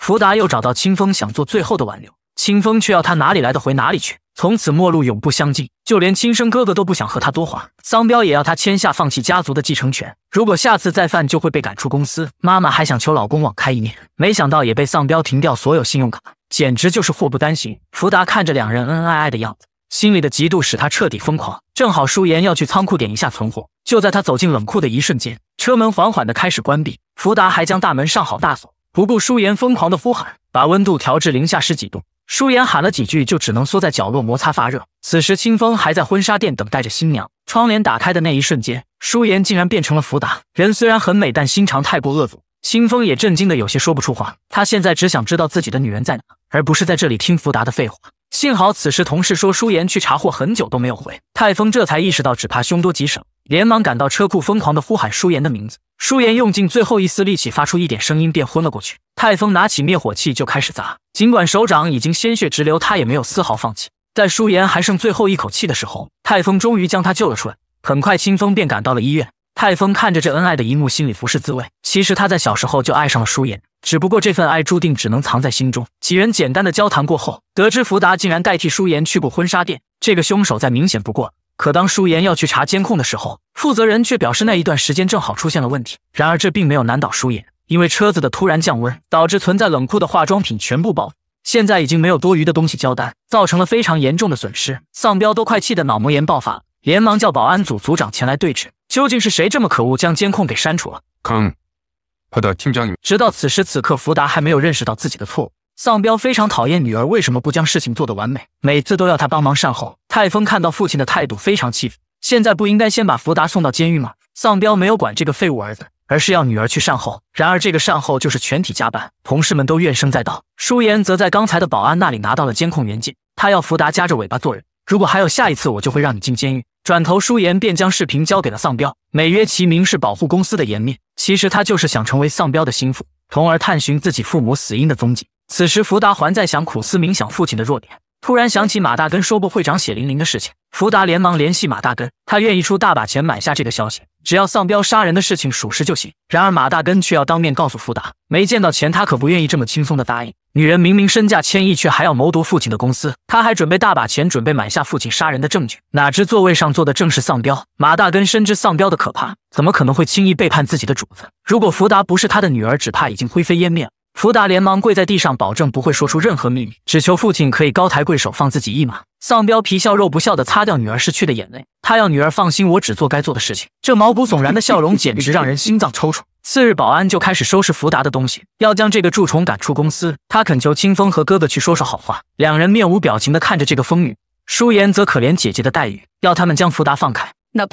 福达又找到清风，想做最后的挽留，清风却要他哪里来的回哪里去，从此陌路永不相尽，就连亲生哥哥都不想和他多话。丧彪也要他签下放弃家族的继承权，如果下次再犯，就会被赶出公司。妈妈还想求老公网开一面，没想到也被丧彪停掉所有信用卡，简直就是祸不单行。福达看着两人恩恩爱爱的样子，心里的嫉妒使他彻底疯狂。正好舒言要去仓库点一下存货，就在他走进冷库的一瞬间，车门缓缓地开始关闭，福达还将大门上好大锁。不顾舒颜疯狂的呼喊，把温度调至零下十几度。舒颜喊了几句，就只能缩在角落摩擦发热。此时，清风还在婚纱店等待着新娘。窗帘打开的那一瞬间，舒颜竟然变成了福达。人虽然很美，但心肠太过恶毒。清风也震惊的有些说不出话。他现在只想知道自己的女人在哪，而不是在这里听福达的废话。幸好此时同事说舒言去查货很久都没有回。泰丰这才意识到，只怕凶多吉少，连忙赶到车库，疯狂地呼喊舒言的名字。舒言用尽最后一丝力气，发出一点声音，便昏了过去。泰丰拿起灭火器就开始砸，尽管手掌已经鲜血直流，他也没有丝毫放弃。在舒言还剩最后一口气的时候，泰丰终于将他救了出来。很快，清风便赶到了医院。泰丰看着这恩爱的一幕，心里不是滋味。其实他在小时候就爱上了舒言，只不过这份爱注定只能藏在心中。几人简单的交谈过后，得知福达竟然代替舒言去过婚纱店，这个凶手再明显不过。可当舒言要去查监控的时候，负责人却表示那一段时间正好出现了问题。然而这并没有难倒舒言，因为车子的突然降温导致存在冷库的化妆品全部爆，现在已经没有多余的东西交单，造成了非常严重的损失。丧彪都快气得脑膜炎爆发连忙叫保安组组长前来对质，究竟是谁这么可恶，将监控给删除了？坑。好的，听讲军。直到此时此刻，福达还没有认识到自己的错误。丧彪非常讨厌女儿，为什么不将事情做得完美？每次都要他帮忙善后。泰丰看到父亲的态度非常气愤。现在不应该先把福达送到监狱吗？丧彪没有管这个废物儿子，而是要女儿去善后。然而这个善后就是全体加班，同事们都怨声载道。舒言则在刚才的保安那里拿到了监控原件，他要福达夹着尾巴做人。如果还有下一次，我就会让你进监狱。转头，舒言便将视频交给了丧彪。美约其名是保护公司的颜面，其实他就是想成为丧彪的心腹，从而探寻自己父母死因的踪迹。此时，福达还在想苦思冥想父亲的弱点，突然想起马大根说过会长血淋淋的事情，福达连忙联系马大根，他愿意出大把钱买下这个消息。只要丧彪杀人的事情属实就行。然而马大根却要当面告诉福达，没见到钱，他可不愿意这么轻松的答应。女人明明身价千亿，却还要谋夺父亲的公司，他还准备大把钱准备买下父亲杀人的证据。哪知座位上坐的正是丧彪。马大根深知丧彪的可怕，怎么可能会轻易背叛自己的主子？如果福达不是他的女儿，只怕已经灰飞烟灭了。福达连忙跪在地上，保证不会说出任何秘密，只求父亲可以高抬贵手放自己一马。丧彪皮笑肉不笑的擦掉女儿逝去的眼泪，他要女儿放心，我只做该做的事情。这毛骨悚然的笑容简直让人心脏抽搐。次日，保安就开始收拾福达的东西，要将这个蛀虫赶出公司。他恳求清风和哥哥去说说好话，两人面无表情的看着这个风雨。舒言则可怜姐姐的待遇，要他们将福达放开。能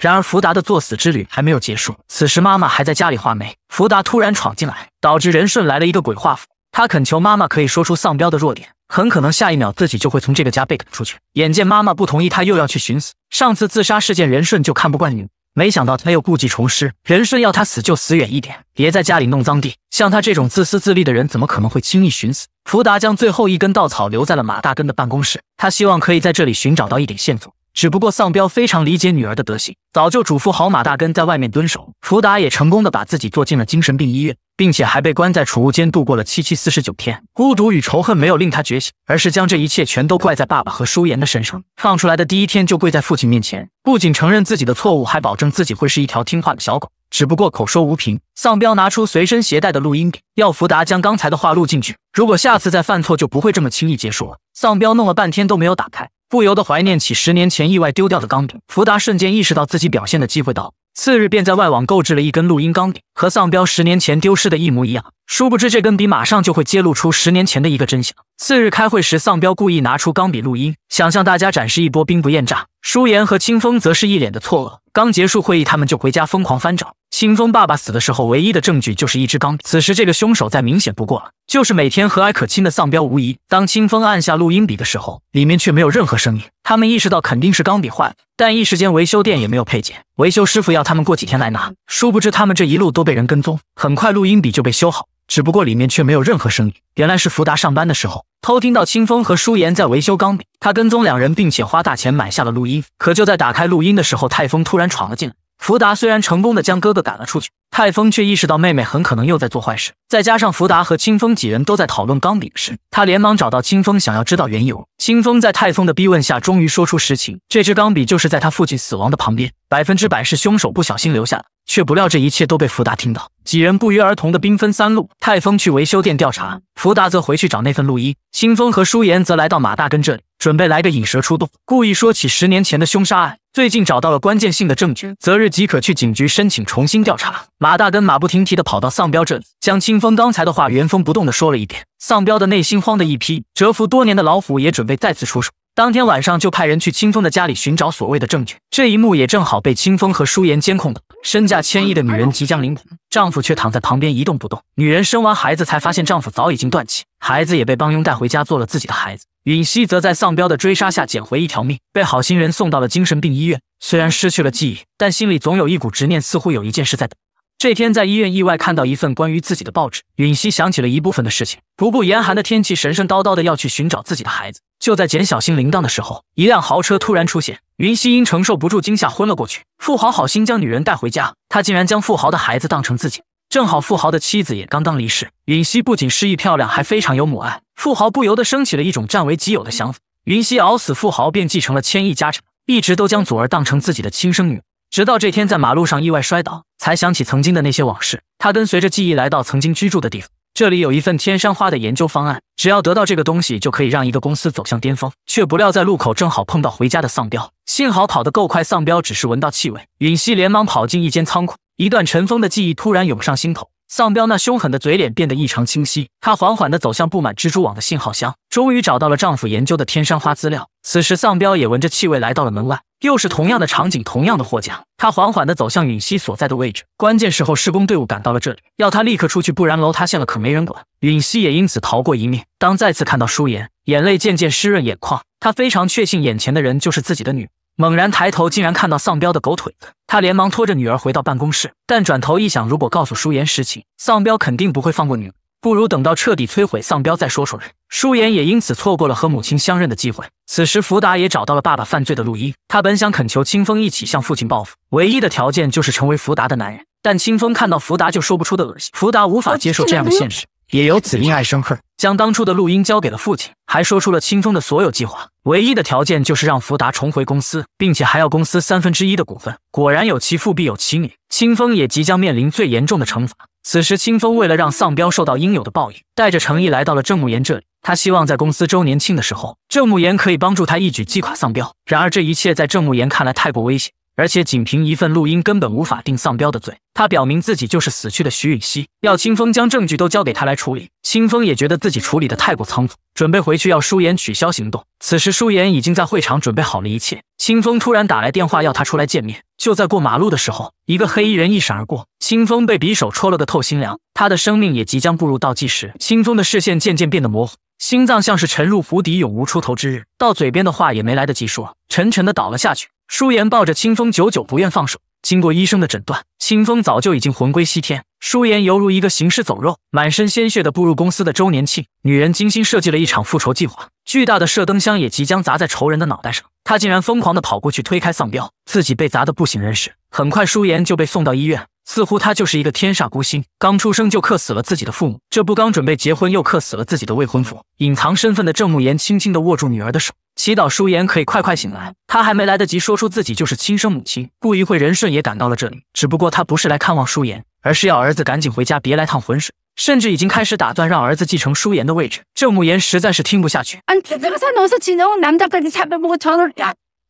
然而福达的作死之旅还没有结束。此时妈妈还在家里画眉，福达突然闯进来，导致仁顺来了一个鬼画符。他恳求妈妈可以说出丧彪的弱点，很可能下一秒自己就会从这个家被赶出去。眼见妈妈不同意，他又要去寻死。上次自杀事件仁顺就看不惯你，没想到他又故技重施。仁顺要他死就死远一点，别在家里弄脏地。像他这种自私自利的人，怎么可能会轻易寻死？福达将最后一根稻草留在了马大根的办公室，他希望可以在这里寻找到一点线索。只不过丧彪非常理解女儿的德行，早就嘱咐好马大根在外面蹲守。福达也成功的把自己做进了精神病医院，并且还被关在储物间度过了七七四十九天。孤独与仇恨没有令他觉醒，而是将这一切全都怪在爸爸和舒言的身上。放出来的第一天就跪在父亲面前，不仅承认自己的错误，还保证自己会是一条听话的小狗。只不过口说无凭，丧彪拿出随身携带的录音笔，要福达将刚才的话录进去。如果下次再犯错，就不会这么轻易结束了。丧彪弄了半天都没有打开。不由得怀念起十年前意外丢掉的钢笔，福达瞬间意识到自己表现的机会到了。次日便在外网购置了一根录音钢笔，和丧彪十年前丢失的一模一样。殊不知这根笔马上就会揭露出十年前的一个真相。次日开会时，丧彪故意拿出钢笔录音，想向大家展示一波兵不厌诈。舒言和清风则是一脸的错愕。刚结束会议，他们就回家疯狂翻找。清风爸爸死的时候，唯一的证据就是一支钢笔。此时，这个凶手再明显不过了，就是每天和蔼可亲的丧彪无疑。当清风按下录音笔的时候，里面却没有任何声音。他们意识到肯定是钢笔坏了，但一时间维修店也没有配件，维修师傅要他们过几天来拿。殊不知，他们这一路都被人跟踪。很快，录音笔就被修好。只不过里面却没有任何声音，原来是福达上班的时候偷听到清风和舒言在维修钢笔，他跟踪两人，并且花大钱买下了录音。可就在打开录音的时候，泰丰突然闯了进来。福达虽然成功的将哥哥赶了出去，泰丰却意识到妹妹很可能又在做坏事。再加上福达和清风几人都在讨论钢笔的事，他连忙找到清风，想要知道缘由。清风在泰丰的逼问下，终于说出实情：这支钢笔就是在他父亲死亡的旁边，百分之百是凶手不小心留下的。却不料这一切都被福达听到，几人不约而同的兵分三路，泰丰去维修店调查，福达则回去找那份录音，清风和舒言则来到马大根这里，准备来个引蛇出洞，故意说起十年前的凶杀案，最近找到了关键性的证据，择日即可去警局申请重新调查。马大根马不停蹄的跑到丧彪这里，将清风刚才的话原封不动的说了一遍，丧彪的内心慌得一批，蛰伏多年的老虎也准备再次出手。当天晚上就派人去清风的家里寻找所谓的证据。这一幕也正好被清风和舒言监控到。身价千亿的女人即将临盆，丈夫却躺在旁边一动不动。女人生完孩子才发现丈夫早已经断气，孩子也被帮佣带回家做了自己的孩子。允熙则在丧彪的追杀下捡回一条命，被好心人送到了精神病医院。虽然失去了记忆，但心里总有一股执念，似乎有一件事在等这天在医院意外看到一份关于自己的报纸，允熙想起了一部分的事情。不顾严寒的天气，神神叨叨的要去寻找自己的孩子。就在简小心铃铛的时候，一辆豪车突然出现，云溪因承受不住惊吓昏了过去。富豪好心将女人带回家，她竟然将富豪的孩子当成自己。正好富豪的妻子也刚刚离世，云溪不仅失忆漂亮，还非常有母爱。富豪不由得升起了一种占为己有的想法。云溪熬死富豪，便继承了千亿家产，一直都将祖儿当成自己的亲生女直到这天，在马路上意外摔倒，才想起曾经的那些往事。他跟随着记忆来到曾经居住的地方。这里有一份天山花的研究方案，只要得到这个东西，就可以让一个公司走向巅峰。却不料在路口正好碰到回家的丧彪，幸好跑得够快，丧彪只是闻到气味。允熙连忙跑进一间仓库，一段尘封的记忆突然涌上心头。丧彪那凶狠的嘴脸变得异常清晰，他缓缓地走向布满蜘蛛网的信号箱，终于找到了丈夫研究的天山花资料。此时，丧彪也闻着气味来到了门外，又是同样的场景，同样的货架。他缓缓地走向允熙所在的位置。关键时候，施工队伍赶到了这里，要他立刻出去，不然楼塌陷了可没人管。允熙也因此逃过一命。当再次看到舒言，眼泪渐渐湿润眼眶，他非常确信眼前的人就是自己的女。猛然抬头，竟然看到丧彪的狗腿子，他连忙拖着女儿回到办公室，但转头一想，如果告诉舒言实情，丧彪肯定不会放过女儿，不如等到彻底摧毁丧彪再说出来。舒言也因此错过了和母亲相认的机会。此时，福达也找到了爸爸犯罪的录音，他本想恳求清风一起向父亲报复，唯一的条件就是成为福达的男人。但清风看到福达就说不出的恶心，福达无法接受这样的现实，也由此因爱生恨。将当初的录音交给了父亲，还说出了清风的所有计划。唯一的条件就是让福达重回公司，并且还要公司三分之一的股份。果然有其父必有其女，清风也即将面临最严重的惩罚。此时，清风为了让丧彪受到应有的报应，带着诚意来到了郑慕言这里。他希望在公司周年庆的时候，郑慕言可以帮助他一举击垮丧彪。然而，这一切在郑慕言看来太过危险。而且仅凭一份录音根本无法定丧彪的罪。他表明自己就是死去的徐允熙，要清风将证据都交给他来处理。清风也觉得自己处理的太过仓促，准备回去要舒言取消行动。此时舒言已经在会场准备好了一切。清风突然打来电话要他出来见面。就在过马路的时候，一个黑衣人一闪而过，清风被匕首戳了个透心凉，他的生命也即将步入倒计时。清风的视线渐渐变得模糊，心脏像是沉入湖底，永无出头之日。到嘴边的话也没来得及说，沉沉的倒了下去。舒言抱着清风，久久不愿放手。经过医生的诊断，清风早就已经魂归西天。舒言犹如一个行尸走肉，满身鲜血的步入公司的周年庆。女人精心设计了一场复仇计划，巨大的射灯箱也即将砸在仇人的脑袋上。她竟然疯狂的跑过去推开丧彪，自己被砸得不省人事。很快，舒言就被送到医院，似乎她就是一个天煞孤星，刚出生就克死了自己的父母。这不，刚准备结婚又克死了自己的未婚夫。隐藏身份的郑慕言轻轻的握住女儿的手。祈祷舒言可以快快醒来。他还没来得及说出自己就是亲生母亲，不一会仁顺也赶到了这里。只不过他不是来看望舒言，而是要儿子赶紧回家，别来趟浑水。甚至已经开始打算让儿子继承舒言的位置。郑慕言实在是听不下去，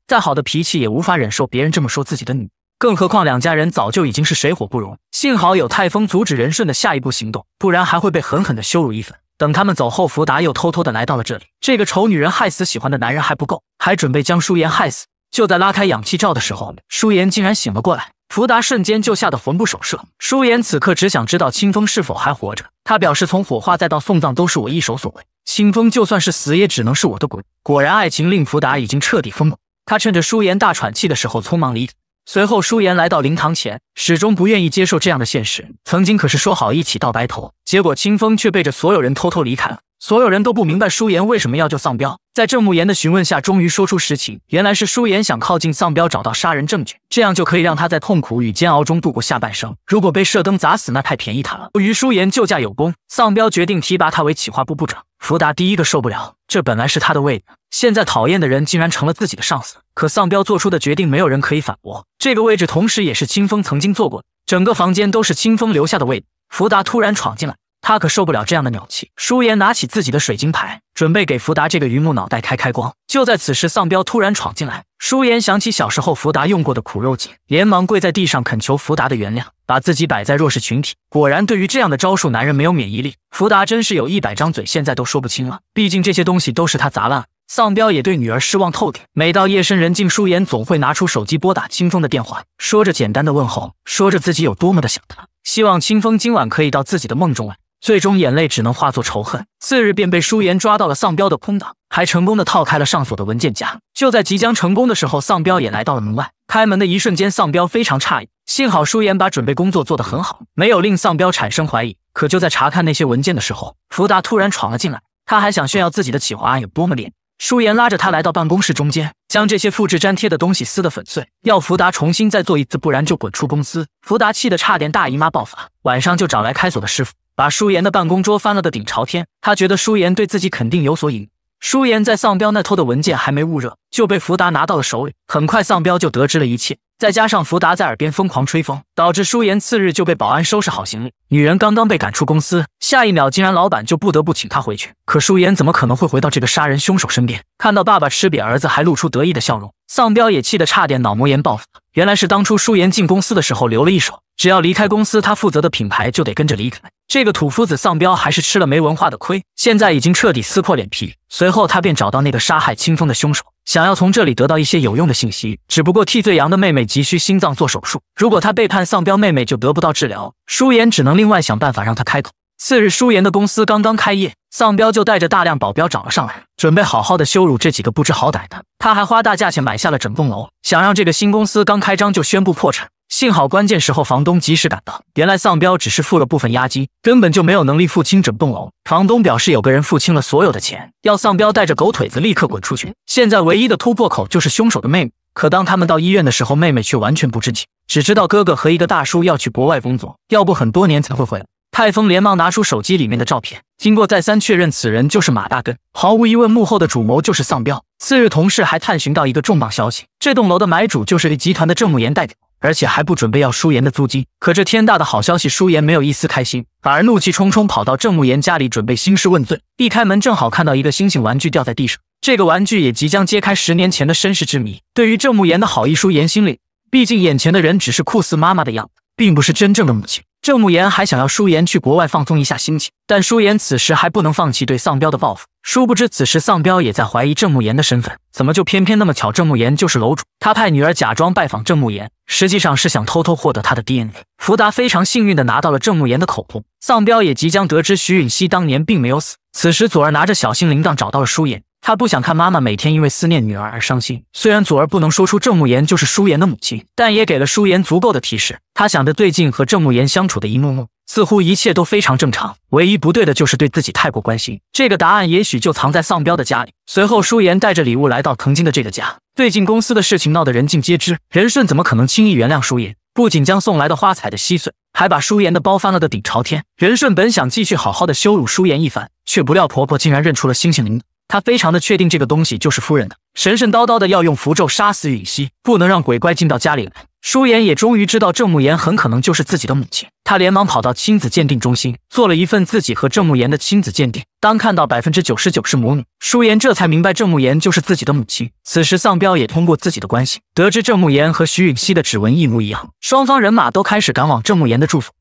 再好的脾气也无法忍受别人这么说自己的女，更何况两家人早就已经是水火不容。幸好有泰丰阻止仁顺的下一步行动，不然还会被狠狠的羞辱一番。等他们走后，福达又偷偷的来到了这里。这个丑女人害死喜欢的男人还不够，还准备将舒颜害死。就在拉开氧气罩的时候，舒颜竟然醒了过来。福达瞬间就吓得魂不守舍。舒颜此刻只想知道清风是否还活着。他表示，从火化再到送葬都是我一手所为。清风就算是死，也只能是我的鬼。果然，爱情令福达已经彻底疯了。他趁着舒颜大喘气的时候，匆忙离开。随后，舒言来到灵堂前，始终不愿意接受这样的现实。曾经可是说好一起到白头，结果清风却背着所有人偷偷离开了。所有人都不明白舒言为什么要救丧彪，在郑慕言的询问下，终于说出实情。原来是舒言想靠近丧彪，找到杀人证据，这样就可以让他在痛苦与煎熬中度过下半生。如果被射灯砸死，那太便宜他了。由于舒言救驾有功，丧彪决定提拔他为企划部部长。福达第一个受不了，这本来是他的位子，现在讨厌的人竟然成了自己的上司。可丧彪做出的决定，没有人可以反驳。这个位置，同时也是清风曾经坐过的。整个房间都是清风留下的子。福达突然闯进来。他可受不了这样的鸟气。舒言拿起自己的水晶牌，准备给福达这个榆木脑袋开开光。就在此时，丧彪突然闯进来。舒言想起小时候福达用过的苦肉计，连忙跪在地上恳求福达的原谅，把自己摆在弱势群体。果然，对于这样的招数，男人没有免疫力。福达真是有一百张嘴，现在都说不清了。毕竟这些东西都是他砸烂。丧彪也对女儿失望透顶。每到夜深人静，舒言总会拿出手机拨打清风的电话，说着简单的问候，说着自己有多么的想他，希望清风今晚可以到自己的梦中来。最终，眼泪只能化作仇恨。次日便被舒言抓到了丧彪的空档，还成功的套开了上锁的文件夹。就在即将成功的时候，丧彪也来到了门外。开门的一瞬间，丧彪非常诧异。幸好舒言把准备工作做得很好，没有令丧彪产生怀疑。可就在查看那些文件的时候，福达突然闯了进来。他还想炫耀自己的企划案有多么厉害。舒言拉着他来到办公室中间，将这些复制粘贴的东西撕得粉碎，要福达重新再做一次，不然就滚出公司。福达气得差点大姨妈爆发，晚上就找来开锁的师傅。把舒言的办公桌翻了个顶朝天，他觉得舒言对自己肯定有所隐。舒言在丧彪那偷的文件还没焐热，就被福达拿到了手里。很快，丧彪就得知了一切，再加上福达在耳边疯狂吹风，导致舒言次日就被保安收拾好行李。女人刚刚被赶出公司，下一秒竟然老板就不得不请她回去。可舒言怎么可能会回到这个杀人凶手身边？看到爸爸吃瘪，儿子还露出得意的笑容。丧彪也气得差点脑膜炎爆发，原来是当初舒言进公司的时候留了一手，只要离开公司，他负责的品牌就得跟着离开。这个土夫子丧彪还是吃了没文化的亏，现在已经彻底撕破脸皮。随后他便找到那个杀害清风的凶手，想要从这里得到一些有用的信息。只不过替罪羊的妹妹急需心脏做手术，如果他背叛丧彪，妹妹就得不到治疗。舒言只能另外想办法让他开口。次日，舒言的公司刚刚开业，丧彪就带着大量保镖找了上来，准备好好的羞辱这几个不知好歹的。他还花大价钱买下了整栋楼，想让这个新公司刚开张就宣布破产。幸好关键时候房东及时赶到，原来丧彪只是付了部分押金，根本就没有能力付清整栋楼。房东表示有个人付清了所有的钱，要丧彪带着狗腿子立刻滚出去。现在唯一的突破口就是凶手的妹妹。可当他们到医院的时候，妹妹却完全不知情，只知道哥哥和一个大叔要去国外工作，要不很多年才会回来。泰丰连忙拿出手机里面的照片，经过再三确认，此人就是马大根。毫无疑问，幕后的主谋就是丧彪。次日，同事还探寻到一个重磅消息：这栋楼的买主就是 A 集团的郑慕言代表，而且还不准备要舒言的租金。可这天大的好消息，舒言没有一丝开心，反而怒气冲冲跑到郑慕言家里，准备兴师问罪。一开门，正好看到一个星星玩具掉在地上，这个玩具也即将揭开十年前的身世之谜。对于郑慕言的好意，舒言心里，毕竟眼前的人只是酷似妈妈的样子，并不是真正的母亲。郑慕言还想要舒言去国外放松一下心情，但舒言此时还不能放弃对丧彪的报复。殊不知，此时丧彪也在怀疑郑慕言的身份，怎么就偏偏那么巧，郑慕言就是楼主？他派女儿假装拜访郑慕言，实际上是想偷偷获得他的 DNA。福达非常幸运地拿到了郑慕言的口供，丧彪也即将得知徐允熙当年并没有死。此时，左儿拿着小心铃铛找到了舒言。他不想看妈妈每天因为思念女儿而伤心。虽然祖儿不能说出郑慕言就是舒言的母亲，但也给了舒言足够的提示。他想着最近和郑慕言相处的一幕幕，似乎一切都非常正常，唯一不对的就是对自己太过关心。这个答案也许就藏在丧彪的家里。随后，舒言带着礼物来到曾经的这个家。最近公司的事情闹得人尽皆知，仁顺怎么可能轻易原谅舒言？不仅将送来的花踩得稀碎，还把舒言的包翻了个底朝天。仁顺本想继续好好的羞辱舒言一番，却不料婆婆竟然认出了星星灵。他非常的确定这个东西就是夫人的，神神叨叨的要用符咒杀死允熙，不能让鬼怪进到家里来。舒言也终于知道郑慕言很可能就是自己的母亲，他连忙跑到亲子鉴定中心做了一份自己和郑慕言的亲子鉴定。当看到百分之九十九是母女，舒言这才明白郑慕言就是自己的母亲。此时丧彪也通过自己的关系得知郑慕言和徐允熙的指纹一模一样，双方人马都开始赶往郑慕言的住所。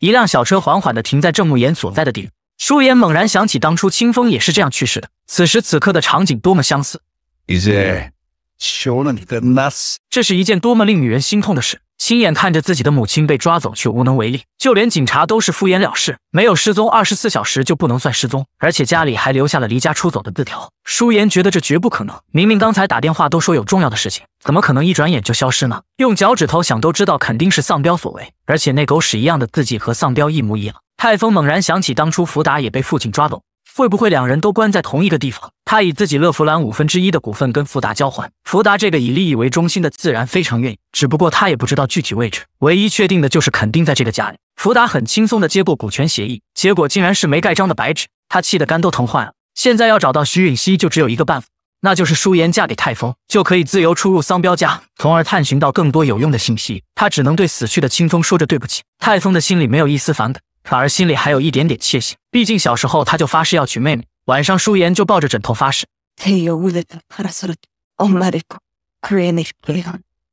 一辆小车缓缓的停在郑慕言所在的地。舒言猛然想起，当初清风也是这样去世的。此时此刻的场景多么相似！这是一件多么令女人心痛的事。亲眼看着自己的母亲被抓走，却无能为力，就连警察都是敷衍了事。没有失踪二十四小时就不能算失踪，而且家里还留下了离家出走的字条。舒言觉得这绝不可能。明明刚才打电话都说有重要的事情，怎么可能一转眼就消失呢？用脚趾头想都知道，肯定是丧彪所为。而且那狗屎一样的字迹和丧彪一模一样。泰丰猛然想起，当初福达也被父亲抓走，会不会两人都关在同一个地方？他以自己乐福兰五分之一的股份跟福达交换，福达这个以利益为中心的，自然非常愿意。只不过他也不知道具体位置，唯一确定的就是肯定在这个家里。福达很轻松的接过股权协议，结果竟然是没盖章的白纸，他气得肝都疼坏了。现在要找到徐允熙，就只有一个办法，那就是舒颜嫁给泰丰，就可以自由出入桑彪家，从而探寻到更多有用的信息。他只能对死去的清风说着对不起。泰丰的心里没有一丝反感。反而心里还有一点点窃喜，毕竟小时候他就发誓要娶妹妹。晚上，舒颜就抱着枕头发誓。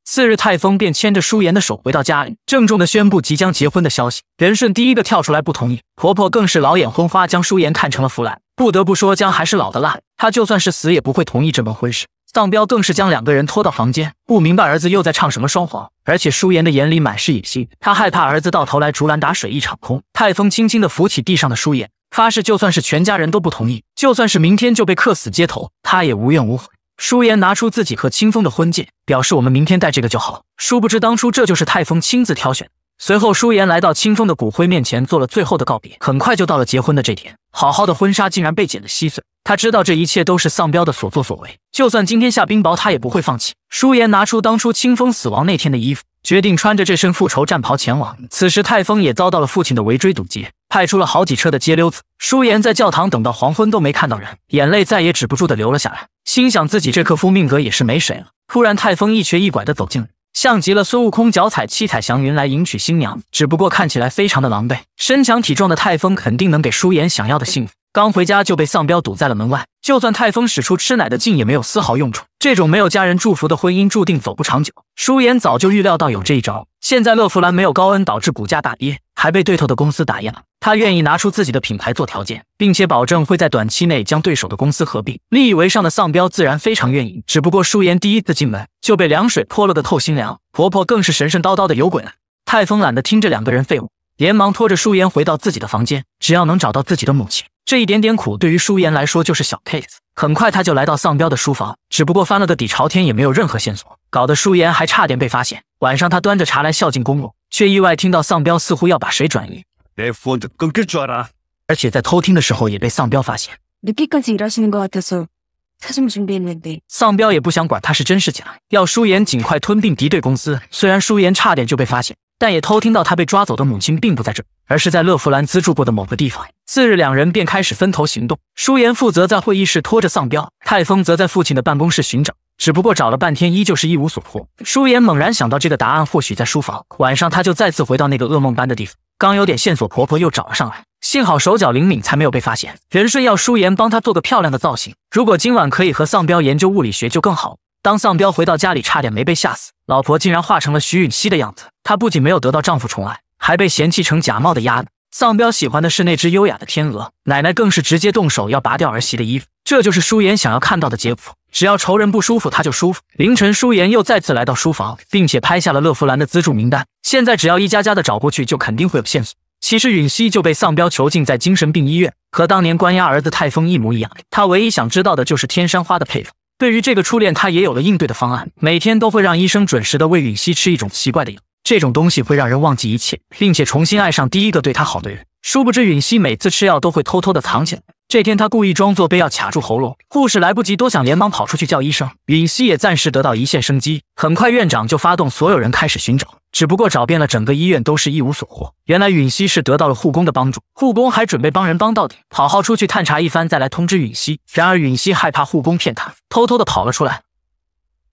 次日，泰丰便牵着舒颜的手回到家里，郑重地宣布即将结婚的消息。仁顺第一个跳出来不同意，婆婆更是老眼昏花，将舒颜看成了福兰。不得不说，姜还是老的辣，她就算是死也不会同意这门婚事。藏彪更是将两个人拖到房间，不明白儿子又在唱什么双簧，而且舒言的眼里满是野心，他害怕儿子到头来竹篮打水一场空。泰丰轻轻地扶起地上的舒言，发誓就算是全家人都不同意，就算是明天就被客死街头，他也无怨无悔。舒言拿出自己和清风的婚戒，表示我们明天戴这个就好。殊不知当初这就是泰丰亲自挑选。随后，舒言来到清风的骨灰面前，做了最后的告别。很快就到了结婚的这天，好好的婚纱竟然被剪得稀碎。他知道这一切都是丧彪的所作所为，就算今天下冰雹，他也不会放弃。舒言拿出当初清风死亡那天的衣服，决定穿着这身复仇战袍前往。此时，泰丰也遭到了父亲的围追堵截，派出了好几车的街溜子。舒言在教堂等到黄昏都没看到人，眼泪再也止不住的流了下来，心想自己这颗夫命格也是没谁了。突然，泰丰一瘸一拐的走进来。像极了孙悟空脚踩七彩祥云来迎娶新娘，只不过看起来非常的狼狈。身强体壮的泰丰肯定能给舒颜想要的幸福。刚回家就被丧彪堵在了门外，就算泰丰使出吃奶的劲也没有丝毫用处。这种没有家人祝福的婚姻注定走不长久。舒颜早就预料到有这一招，现在乐福兰没有高恩导致股价大跌。还被对头的公司打压，他愿意拿出自己的品牌做条件，并且保证会在短期内将对手的公司合并。利益为上的丧彪自然非常愿意，只不过舒颜第一次进门就被凉水泼了个透心凉，婆婆更是神神叨叨的有鬼。泰丰懒得听这两个人废物，连忙拖着舒颜回到自己的房间。只要能找到自己的母亲，这一点点苦对于舒颜来说就是小 case。很快他就来到丧彪的书房，只不过翻了个底朝天也没有任何线索，搞得舒颜还差点被发现。晚上他端着茶来孝敬公公。却意外听到丧彪似乎要把谁转移，而且在偷听的时候也被丧彪发现。丧彪也不想管他是真是假，要舒言尽快吞并敌对公司。虽然舒言差点就被发现，但也偷听到他被抓走的母亲并不在这，而是在勒芙兰资助过的某个地方。次日，两人便开始分头行动，舒言负责在会议室拖着丧彪，泰丰则在父亲的办公室寻找。只不过找了半天，依旧是一无所获。舒言猛然想到，这个答案或许在书房。晚上，她就再次回到那个噩梦般的地方。刚有点线索，婆婆又找了上来，幸好手脚灵敏，才没有被发现。仁顺要舒言帮他做个漂亮的造型，如果今晚可以和丧彪研究物理学就更好。当丧彪回到家里，差点没被吓死，老婆竟然化成了徐允熙的样子。她不仅没有得到丈夫宠爱，还被嫌弃成假冒的丫子。丧彪喜欢的是那只优雅的天鹅，奶奶更是直接动手要拔掉儿媳的衣服。这就是舒言想要看到的结果。只要仇人不舒服，他就舒服。凌晨，舒言又再次来到书房，并且拍下了乐芙兰的资助名单。现在只要一家家的找过去，就肯定会有线索。其实允熙就被丧彪囚禁在精神病医院，和当年关押儿子泰丰一模一样。他唯一想知道的就是天山花的配方。对于这个初恋，他也有了应对的方案。每天都会让医生准时的喂允熙吃一种奇怪的药，这种东西会让人忘记一切，并且重新爱上第一个对他好的人。殊不知，允熙每次吃药都会偷偷的藏起来。这天，他故意装作被药卡住喉咙，护士来不及多想，连忙跑出去叫医生。允熙也暂时得到一线生机。很快，院长就发动所有人开始寻找，只不过找遍了整个医院都是一无所获。原来，允熙是得到了护工的帮助，护工还准备帮人帮到底，好好出去探查一番再来通知允熙。然而，允熙害怕护工骗他，偷偷的跑了出来。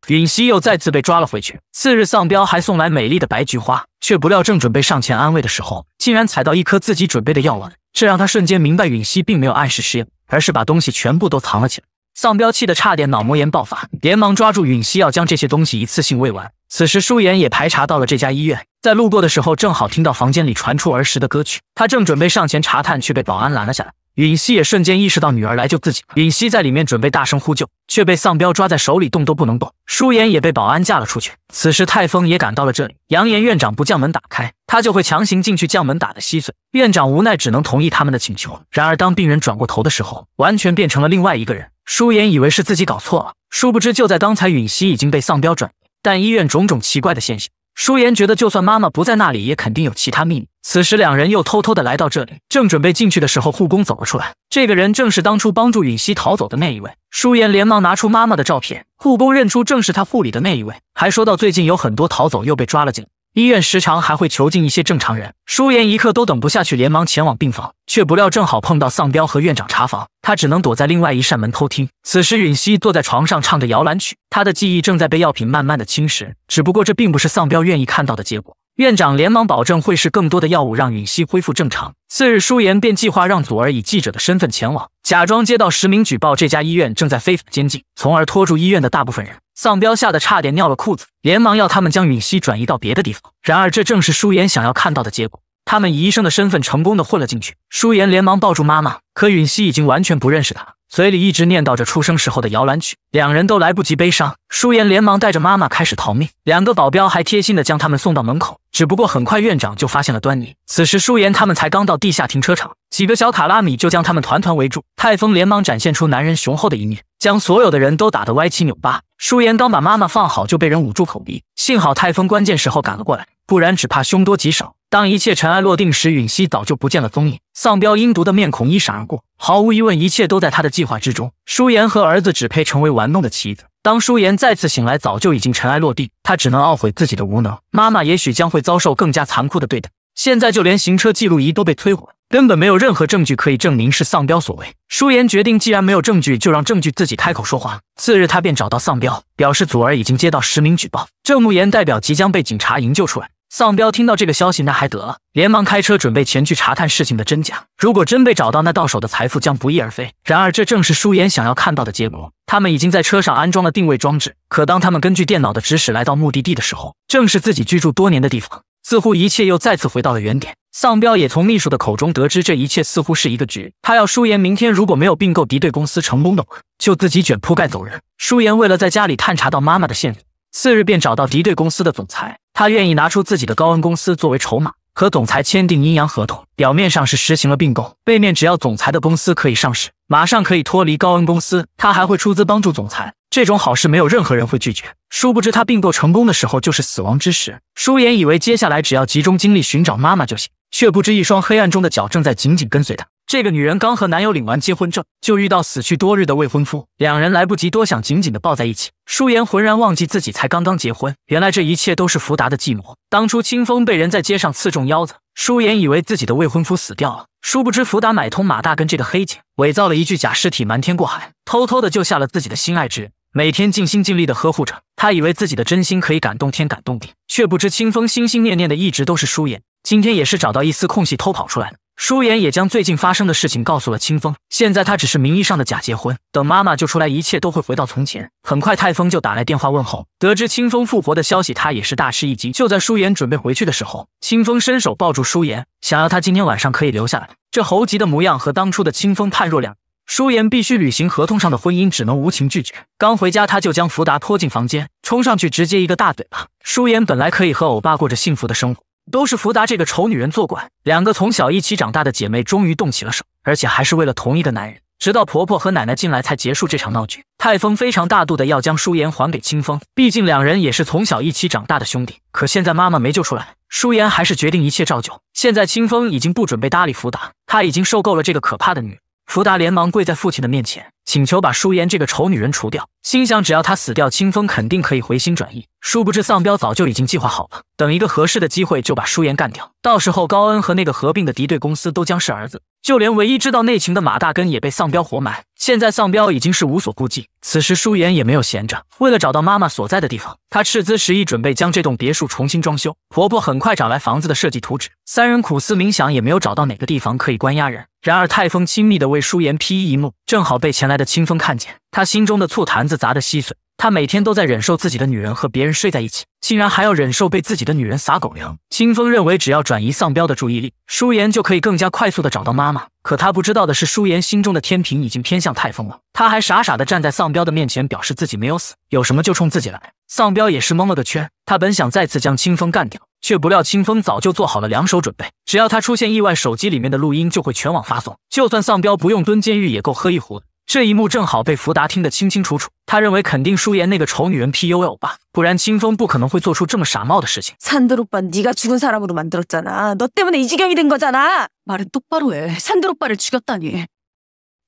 允熙又再次被抓了回去。次日，丧彪还送来美丽的白菊花，却不料正准备上前安慰的时候，竟然踩到一颗自己准备的药丸，这让他瞬间明白允熙并没有暗示失药，而是把东西全部都藏了起来。丧彪气得差点脑膜炎爆发，连忙抓住允熙要将这些东西一次性喂完。此时，舒言也排查到了这家医院，在路过的时候正好听到房间里传出儿时的歌曲，他正准备上前查探，却被保安拦了下来。允熙也瞬间意识到女儿来救自己，允熙在里面准备大声呼救，却被丧彪抓在手里，动都不能动。舒妍也被保安架了出去。此时泰丰也赶到了这里，扬言院长不将门打开，他就会强行进去将门打得稀碎。院长无奈只能同意他们的请求。然而当病人转过头的时候，完全变成了另外一个人。舒妍以为是自己搞错了，殊不知就在刚才，允熙已经被丧彪转移。但医院种种奇怪的现象，舒妍觉得就算妈妈不在那里，也肯定有其他秘密。此时，两人又偷偷的来到这里，正准备进去的时候，护工走了出来。这个人正是当初帮助允熙逃走的那一位。舒言连忙拿出妈妈的照片，护工认出正是他护理的那一位，还说到最近有很多逃走又被抓了进来，医院时常还会囚禁一些正常人。舒言一刻都等不下去，连忙前往病房，却不料正好碰到丧彪和院长查房，他只能躲在另外一扇门偷听。此时，允熙坐在床上唱着摇篮曲，他的记忆正在被药品慢慢的侵蚀，只不过这并不是丧彪愿意看到的结果。院长连忙保证会试更多的药物让允熙恢复正常。次日，舒妍便计划让祖儿以记者的身份前往，假装接到实名举报这家医院正在非法监禁，从而拖住医院的大部分人。丧彪吓得差点尿了裤子，连忙要他们将允熙转移到别的地方。然而，这正是舒妍想要看到的结果。他们以医生的身份成功的混了进去。舒言连忙抱住妈妈，可允熙已经完全不认识他。嘴里一直念叨着出生时候的摇篮曲，两人都来不及悲伤，舒言连忙带着妈妈开始逃命，两个保镖还贴心的将他们送到门口。只不过很快院长就发现了端倪，此时舒言他们才刚到地下停车场。几个小卡拉米就将他们团团围住，泰丰连忙展现出男人雄厚的一面，将所有的人都打得歪七扭八。舒言刚把妈妈放好，就被人捂住口鼻，幸好泰丰关键时候赶了过来，不然只怕凶多吉少。当一切尘埃落定时，允熙早就不见了踪影，丧彪阴毒的面孔一闪而过，毫无疑问，一切都在他的计划之中。舒言和儿子只配成为玩弄的棋子。当舒言再次醒来，早就已经尘埃落定，他只能懊悔自己的无能，妈妈也许将会遭受更加残酷的对待。现在就连行车记录仪都被摧毁，根本没有任何证据可以证明是丧彪所为。舒言决定，既然没有证据，就让证据自己开口说话。次日，他便找到丧彪，表示祖儿已经接到实名举报，郑慕言代表即将被警察营救出来。丧彪听到这个消息，那还得了，连忙开车准备前去查看事情的真假。如果真被找到，那到手的财富将不翼而飞。然而，这正是舒言想要看到的结果。他们已经在车上安装了定位装置，可当他们根据电脑的指使来到目的地的时候，正是自己居住多年的地方。似乎一切又再次回到了原点。丧彪也从秘书的口中得知，这一切似乎是一个局。他要舒言明天如果没有并购敌对公司成功的，就自己卷铺盖走人。舒言为了在家里探查到妈妈的线索，次日便找到敌对公司的总裁。他愿意拿出自己的高恩公司作为筹码，和总裁签订阴阳合同。表面上是实行了并购，背面只要总裁的公司可以上市，马上可以脱离高恩公司，他还会出资帮助总裁。这种好事没有任何人会拒绝。殊不知，他并购成功的时候就是死亡之时。舒言以为接下来只要集中精力寻找妈妈就行，却不知一双黑暗中的脚正在紧紧跟随他。这个女人刚和男友领完结婚证，就遇到死去多日的未婚夫，两人来不及多想，紧紧的抱在一起。舒言浑然忘记自己才刚刚结婚。原来这一切都是福达的计谋。当初清风被人在街上刺中腰子，舒言以为自己的未婚夫死掉了，殊不知福达买通马大根这个黑警，伪造了一具假尸体，瞒天过海，偷偷的救下了自己的心爱之人。每天尽心尽力的呵护着，他以为自己的真心可以感动天感动地，却不知清风心心念念的一直都是舒言。今天也是找到一丝空隙偷跑出来舒言也将最近发生的事情告诉了清风。现在他只是名义上的假结婚，等妈妈就出来，一切都会回到从前。很快，泰丰就打来电话问候，得知清风复活的消息，他也是大吃一惊。就在舒言准备回去的时候，清风伸手抱住舒言，想要他今天晚上可以留下来。这猴急的模样和当初的清风判若两人。舒言必须履行合同上的婚姻，只能无情拒绝。刚回家，他就将福达拖进房间，冲上去直接一个大嘴巴。舒言本来可以和欧巴过着幸福的生活，都是福达这个丑女人作怪。两个从小一起长大的姐妹终于动起了手，而且还是为了同一个男人。直到婆婆和奶奶进来才结束这场闹剧。泰峰非常大度的要将舒言还给清风，毕竟两人也是从小一起长大的兄弟。可现在妈妈没救出来，舒言还是决定一切照旧。现在清风已经不准备搭理福达，他已经受够了这个可怕的女人。福达连忙跪在父亲的面前，请求把舒颜这个丑女人除掉，心想只要她死掉，清风肯定可以回心转意。殊不知，丧彪早就已经计划好了，等一个合适的机会就把舒言干掉。到时候，高恩和那个合并的敌对公司都将是儿子，就连唯一知道内情的马大根也被丧彪活埋。现在，丧彪已经是无所顾忌。此时，舒言也没有闲着，为了找到妈妈所在的地方，他斥资十亿，准备将这栋别墅重新装修。婆婆很快找来房子的设计图纸，三人苦思冥想，也没有找到哪个地方可以关押人。然而，泰丰亲密的为舒言披衣一幕，正好被前来的清风看见，他心中的醋坛子砸得稀碎。他每天都在忍受自己的女人和别人睡在一起，竟然还要忍受被自己的女人撒狗粮。清风认为，只要转移丧彪的注意力，舒言就可以更加快速的找到妈妈。可他不知道的是，舒言心中的天平已经偏向泰风了。他还傻傻的站在丧彪的面前，表示自己没有死，有什么就冲自己来。丧彪也是蒙了个圈，他本想再次将清风干掉，却不料清风早就做好了两手准备。只要他出现意外，手机里面的录音就会全网发送，就算丧彪不用蹲监狱，也够喝一壶的。这一幕正好被福达听得清清楚楚，他认为肯定舒言那个丑女人 PUA 欧巴，不然清风不可能会做出这么傻冒的事情。산드로빠네가죽은사람으로만들었잖아너때문에이지경이된거잖아말은똑바로해산드로빠를죽였다니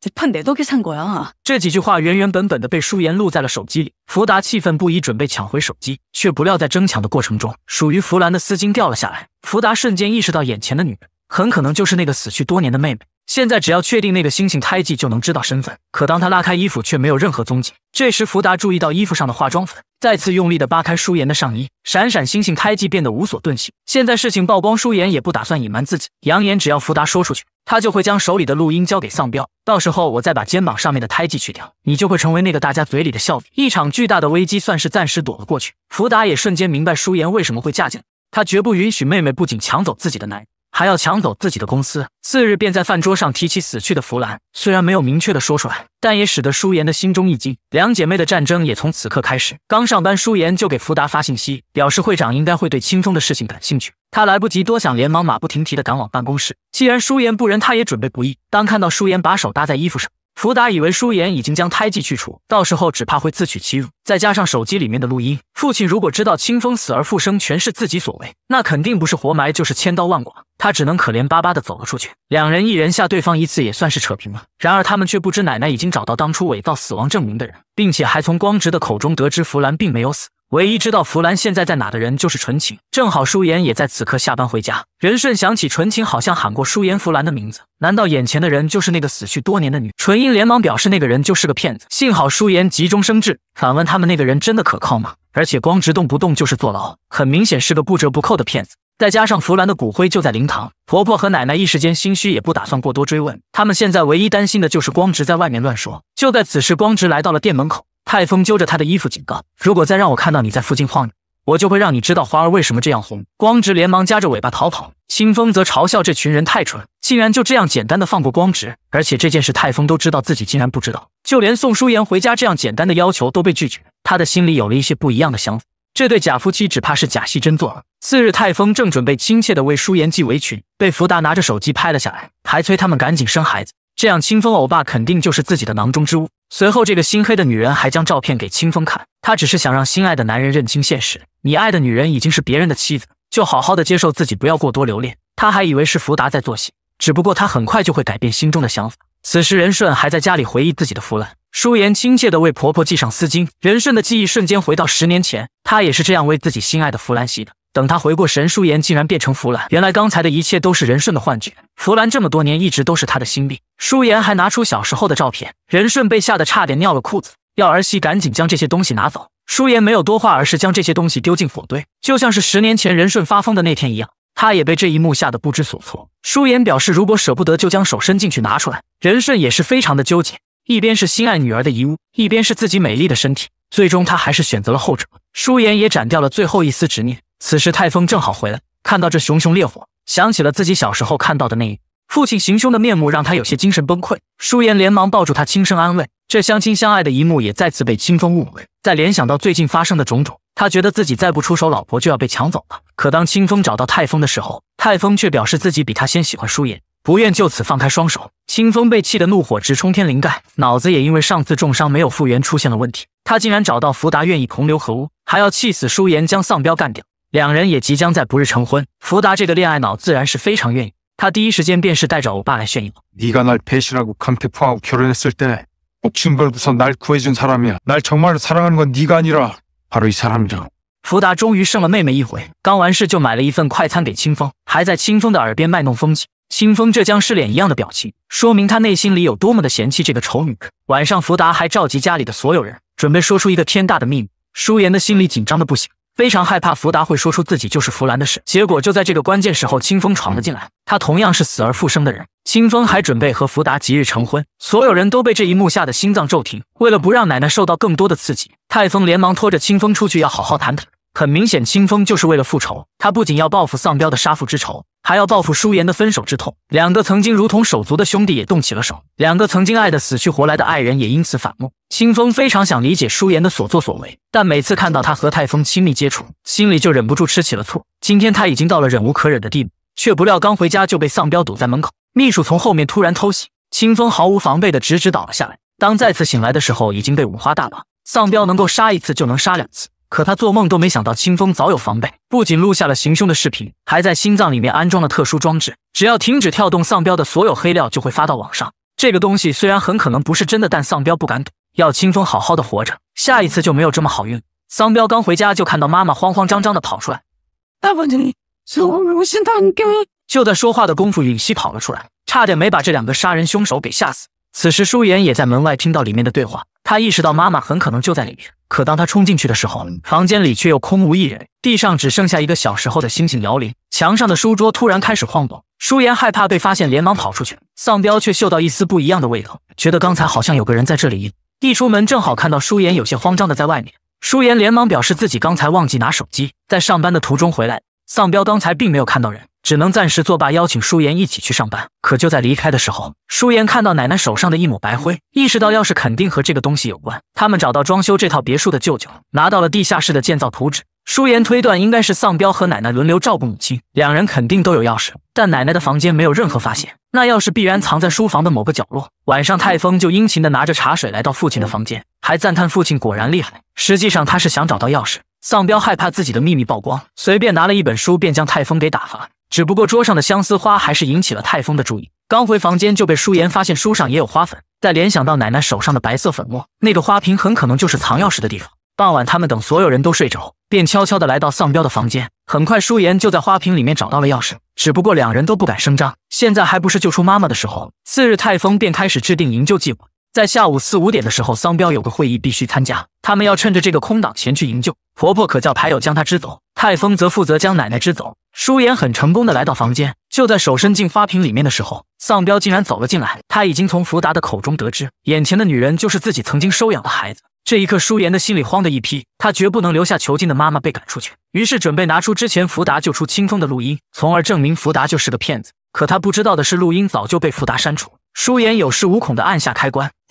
재판내덕에산거야这几句话原原本本的被舒言录在了手机里。福达气愤不已，准备抢回手机，却不料在争抢的过程中，属于福兰的丝巾掉了下来。福达瞬间意识到，眼前的女人很可能就是那个死去多年的妹妹。现在只要确定那个星星胎记，就能知道身份。可当他拉开衣服，却没有任何踪迹。这时，福达注意到衣服上的化妆粉，再次用力地扒开舒颜的上衣，闪闪星星胎记变得无所遁形。现在事情曝光，舒颜也不打算隐瞒自己，扬言只要福达说出去，他就会将手里的录音交给丧彪，到时候我再把肩膀上面的胎记去掉，你就会成为那个大家嘴里的笑柄。一场巨大的危机算是暂时躲了过去，福达也瞬间明白舒颜为什么会嫁进来，他绝不允许妹妹不仅抢走自己的男人。还要抢走自己的公司，次日便在饭桌上提起死去的弗兰，虽然没有明确的说出来，但也使得舒言的心中一惊。两姐妹的战争也从此刻开始。刚上班，舒言就给福达发信息，表示会长应该会对青峰的事情感兴趣。他来不及多想，连忙马不停蹄的赶往办公室。既然舒言不仁，他也准备不义。当看到舒言把手搭在衣服上，福达以为舒言已经将胎记去除，到时候只怕会自取其辱。再加上手机里面的录音，父亲如果知道清风死而复生全是自己所为，那肯定不是活埋就是千刀万剐。他只能可怜巴巴的走了出去。两人一人吓对方一次，也算是扯平了。然而他们却不知奶奶已经找到当初伪造死亡证明的人，并且还从光直的口中得知福兰并没有死。唯一知道弗兰现在在哪的人就是纯情，正好舒言也在此刻下班回家。仁顺想起纯情好像喊过舒言弗兰的名字，难道眼前的人就是那个死去多年的女？纯英连忙表示那个人就是个骗子。幸好舒言急中生智，反问他们那个人真的可靠吗？而且光直动不动就是坐牢，很明显是个不折不扣的骗子。再加上弗兰的骨灰就在灵堂，婆婆和奶奶一时间心虚，也不打算过多追问。他们现在唯一担心的就是光直在外面乱说。就在此时，光直来到了店门口。泰丰揪着他的衣服警告：“如果再让我看到你在附近晃悠，我就会让你知道花儿为什么这样红。”光直连忙夹着尾巴逃跑，清风则嘲笑这群人太蠢，竟然就这样简单的放过光直。而且这件事泰丰都知道，自己竟然不知道，就连送舒言回家这样简单的要求都被拒绝，他的心里有了一些不一样的想法。这对假夫妻只怕是假戏真做了。次日，泰丰正准备亲切地为舒言系围裙，被福达拿着手机拍了下来，还催他们赶紧生孩子，这样清风欧巴肯定就是自己的囊中之物。随后，这个心黑的女人还将照片给清风看，她只是想让心爱的男人认清现实，你爱的女人已经是别人的妻子，就好好的接受自己，不要过多留恋。他还以为是福达在做戏，只不过他很快就会改变心中的想法。此时，仁顺还在家里回忆自己的弗兰。舒言亲切地为婆婆系上丝巾，仁顺的记忆瞬间回到十年前，她也是这样为自己心爱的弗兰西的。等他回过神，舒颜竟然变成弗兰。原来刚才的一切都是任顺的幻觉。弗兰这么多年一直都是他的心病。舒颜还拿出小时候的照片，任顺被吓得差点尿了裤子，要儿媳赶紧将这些东西拿走。舒颜没有多话，而是将这些东西丢进火堆，就像是十年前任顺发疯的那天一样。他也被这一幕吓得不知所措。舒颜表示，如果舍不得，就将手伸进去拿出来。任顺也是非常的纠结，一边是心爱女儿的遗物，一边是自己美丽的身体。最终他还是选择了后者。舒颜也斩掉了最后一丝执念。此时泰丰正好回来，看到这熊熊烈火，想起了自己小时候看到的那一父亲行凶的面目，让他有些精神崩溃。舒颜连忙抱住他，轻声安慰。这相亲相爱的一幕也再次被清风误会。再联想到最近发生的种种，他觉得自己再不出手，老婆就要被抢走了。可当清风找到泰丰的时候，泰丰却表示自己比他先喜欢舒颜，不愿就此放开双手。清风被气得怒火直冲天灵盖，脑子也因为上次重伤没有复原出现了问题。他竟然找到福达，愿意同流合污，还要气死舒颜，将丧彪干掉。两人也即将在不日成婚，福达这个恋爱脑自然是非常愿意。他第一时间便是带着欧巴来炫耀。你福达终于胜了妹妹一回，刚完事就买了一份快餐给清风，还在清风的耳边卖弄风情。清风这僵尸脸一样的表情，说明他内心里有多么的嫌弃这个丑女晚上，福达还召集家里的所有人，准备说出一个天大的秘密。舒言的心里紧张的不行。非常害怕福达会说出自己就是弗兰的事，结果就在这个关键时候，清风闯了进来。他同样是死而复生的人，清风还准备和福达即日成婚。所有人都被这一幕吓得心脏骤停。为了不让奶奶受到更多的刺激，泰丰连忙拖着清风出去要好好谈谈。很明显，清风就是为了复仇。他不仅要报复丧彪的杀父之仇，还要报复舒言的分手之痛。两个曾经如同手足的兄弟也动起了手，两个曾经爱得死去活来的爱人也因此反目。清风非常想理解舒言的所作所为，但每次看到他和泰丰亲密接触，心里就忍不住吃起了醋。今天他已经到了忍无可忍的地步，却不料刚回家就被丧彪堵在门口，秘书从后面突然偷袭，清风毫无防备的直直倒了下来。当再次醒来的时候，已经被五花大绑。丧彪能够杀一次就能杀两次。可他做梦都没想到，清风早有防备，不仅录下了行凶的视频，还在心脏里面安装了特殊装置，只要停止跳动，丧彪的所有黑料就会发到网上。这个东西虽然很可能不是真的，但丧彪不敢赌，要清风好好的活着，下一次就没有这么好运丧彪刚回家就看到妈妈慌慌张张的跑出来，大经理，是我，就在说话的功夫，允熙跑了出来，差点没把这两个杀人凶手给吓死。此时，舒言也在门外听到里面的对话，他意识到妈妈很可能就在里面。可当他冲进去的时候，房间里却又空无一人，地上只剩下一个小时候的星星摇铃，墙上的书桌突然开始晃动。舒言害怕被发现，连忙跑出去。丧彪却嗅到一丝不一样的味道，觉得刚才好像有个人在这里。一出门，正好看到舒言有些慌张的在外面。舒言连忙表示自己刚才忘记拿手机，在上班的途中回来。丧彪刚才并没有看到人。只能暂时作罢，邀请舒颜一起去上班。可就在离开的时候，舒颜看到奶奶手上的一抹白灰，意识到钥匙肯定和这个东西有关。他们找到装修这套别墅的舅舅，拿到了地下室的建造图纸。舒颜推断应该是丧彪和奶奶轮流照顾母亲，两人肯定都有钥匙。但奶奶的房间没有任何发现，那钥匙必然藏在书房的某个角落。晚上，泰丰就殷勤地拿着茶水来到父亲的房间，还赞叹父亲果然厉害。实际上，他是想找到钥匙。丧彪害怕自己的秘密曝光，随便拿了一本书便将泰丰给打发了。只不过桌上的相思花还是引起了泰丰的注意，刚回房间就被舒言发现书上也有花粉，再联想到奶奶手上的白色粉末，那个花瓶很可能就是藏钥匙的地方。傍晚，他们等所有人都睡着，便悄悄地来到丧彪的房间。很快，舒言就在花瓶里面找到了钥匙，只不过两人都不敢声张，现在还不是救出妈妈的时候。次日，泰丰便开始制定营救计划，在下午四五点的时候，丧彪有个会议必须参加，他们要趁着这个空档前去营救婆婆，可叫牌友将她支走，泰丰则负责将奶奶支走。舒言很成功的来到房间，就在手伸进花瓶里面的时候，丧彪竟然走了进来。他已经从福达的口中得知，眼前的女人就是自己曾经收养的孩子。这一刻，舒言的心里慌的一批，他绝不能留下囚禁的妈妈被赶出去。于是，准备拿出之前福达救出清风的录音，从而证明福达就是个骗子。可他不知道的是，录音早就被福达删除。舒言有恃无恐的按下开关。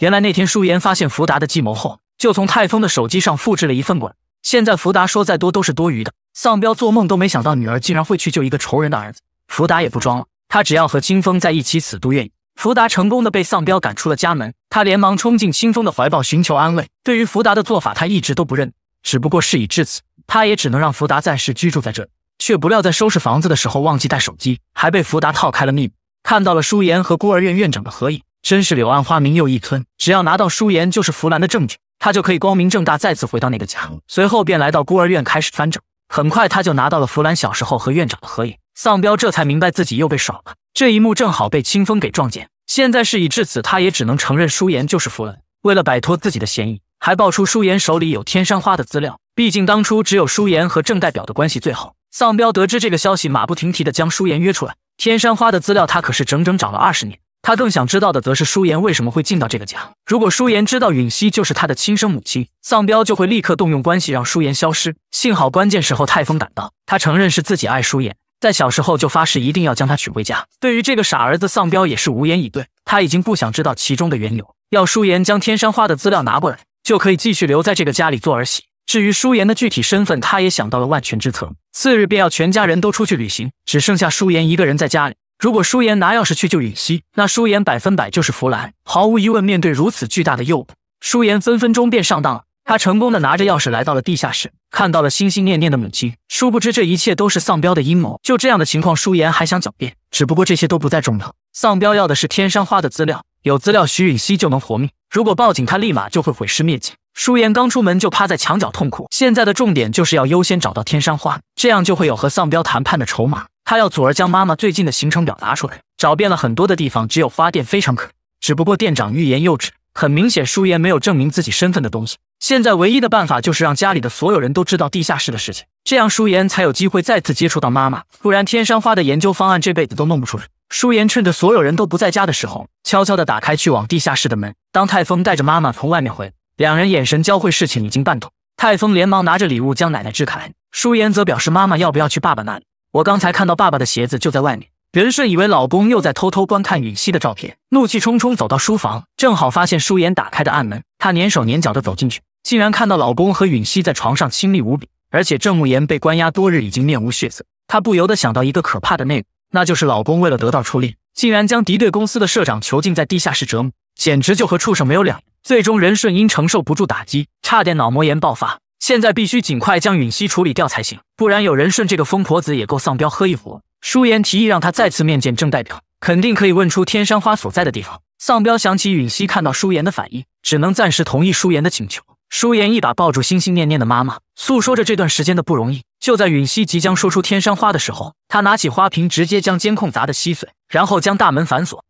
原来那天，舒言发现福达的计谋后。就从泰丰的手机上复制了一份过来。现在福达说再多都是多余的。丧彪做梦都没想到女儿竟然会去救一个仇人的儿子。福达也不装了，他只要和清风在一起，死都愿意。福达成功的被丧彪赶出了家门，他连忙冲进清风的怀抱寻求安慰。对于福达的做法，他一直都不认。只不过事已至此，他也只能让福达暂时居住在这里。却不料在收拾房子的时候忘记带手机，还被福达套开了密码，看到了舒妍和孤儿院院长的合影。真是柳暗花明又一村。只要拿到舒妍就是福兰的证据。他就可以光明正大再次回到那个家，随后便来到孤儿院开始翻找。很快，他就拿到了弗兰小时候和院长的合影。丧彪这才明白自己又被耍了。这一幕正好被清风给撞见。现在事已至此，他也只能承认舒言就是弗兰。为了摆脱自己的嫌疑，还爆出舒言手里有天山花的资料。毕竟当初只有舒言和郑代表的关系最好。丧彪得知这个消息，马不停蹄地将舒言约出来。天山花的资料，他可是整整找了二十年。他更想知道的，则是舒言为什么会进到这个家。如果舒言知道允熙就是他的亲生母亲，丧彪就会立刻动用关系让舒言消失。幸好关键时候泰峰赶到，他承认是自己爱舒言，在小时候就发誓一定要将她娶回家。对于这个傻儿子，丧彪也是无言以对。他已经不想知道其中的缘由，要舒言将天山花的资料拿过来，就可以继续留在这个家里做儿媳。至于舒言的具体身份，他也想到了万全之策。次日便要全家人都出去旅行，只剩下舒言一个人在家里。如果舒言拿钥匙去救允熙，那舒言百分百就是弗兰。毫无疑问，面对如此巨大的诱捕，舒言分分钟便上当了。他成功的拿着钥匙来到了地下室，看到了心心念念的母亲。殊不知这一切都是丧彪的阴谋。就这样的情况，舒言还想狡辩，只不过这些都不再重要。丧彪要的是天山花的资料，有资料徐允熙就能活命。如果报警，他立马就会毁尸灭迹。舒言刚出门就趴在墙角痛哭。现在的重点就是要优先找到天山花，这样就会有和丧彪谈判的筹码。他要祖儿将妈妈最近的行程表拿出来，找遍了很多的地方，只有发电非常可只不过店长欲言又止，很明显，舒言没有证明自己身份的东西。现在唯一的办法就是让家里的所有人都知道地下室的事情，这样舒言才有机会再次接触到妈妈。不然，天山花的研究方案这辈子都弄不出来。舒言趁着所有人都不在家的时候，悄悄地打开去往地下室的门。当泰丰带着妈妈从外面回两人眼神交汇，事情已经办妥。泰丰连忙拿着礼物将奶奶支开，舒言则表示妈妈要不要去爸爸那里。我刚才看到爸爸的鞋子就在外面。仁顺以为老公又在偷偷观看允熙的照片，怒气冲冲走到书房，正好发现舒言打开的暗门。她蹑手蹑脚的走进去，竟然看到老公和允熙在床上亲密无比。而且郑慕言被关押多日，已经面无血色。她不由得想到一个可怕的内幕，那就是老公为了得到初恋，竟然将敌对公司的社长囚禁在地下室折磨，简直就和畜生没有两样。最终，仁顺因承受不住打击，差点脑膜炎爆发。现在必须尽快将允熙处理掉才行，不然有人顺这个疯婆子也够丧彪喝一壶。舒言提议让他再次面见郑代表，肯定可以问出天山花所在的地方。丧彪想起允熙看到舒言的反应，只能暂时同意舒言的请求。舒言一把抱住心心念念的妈妈，诉说着这段时间的不容易。就在允熙即将说出天山花的时候，他拿起花瓶，直接将监控砸得稀碎，然后将大门反锁。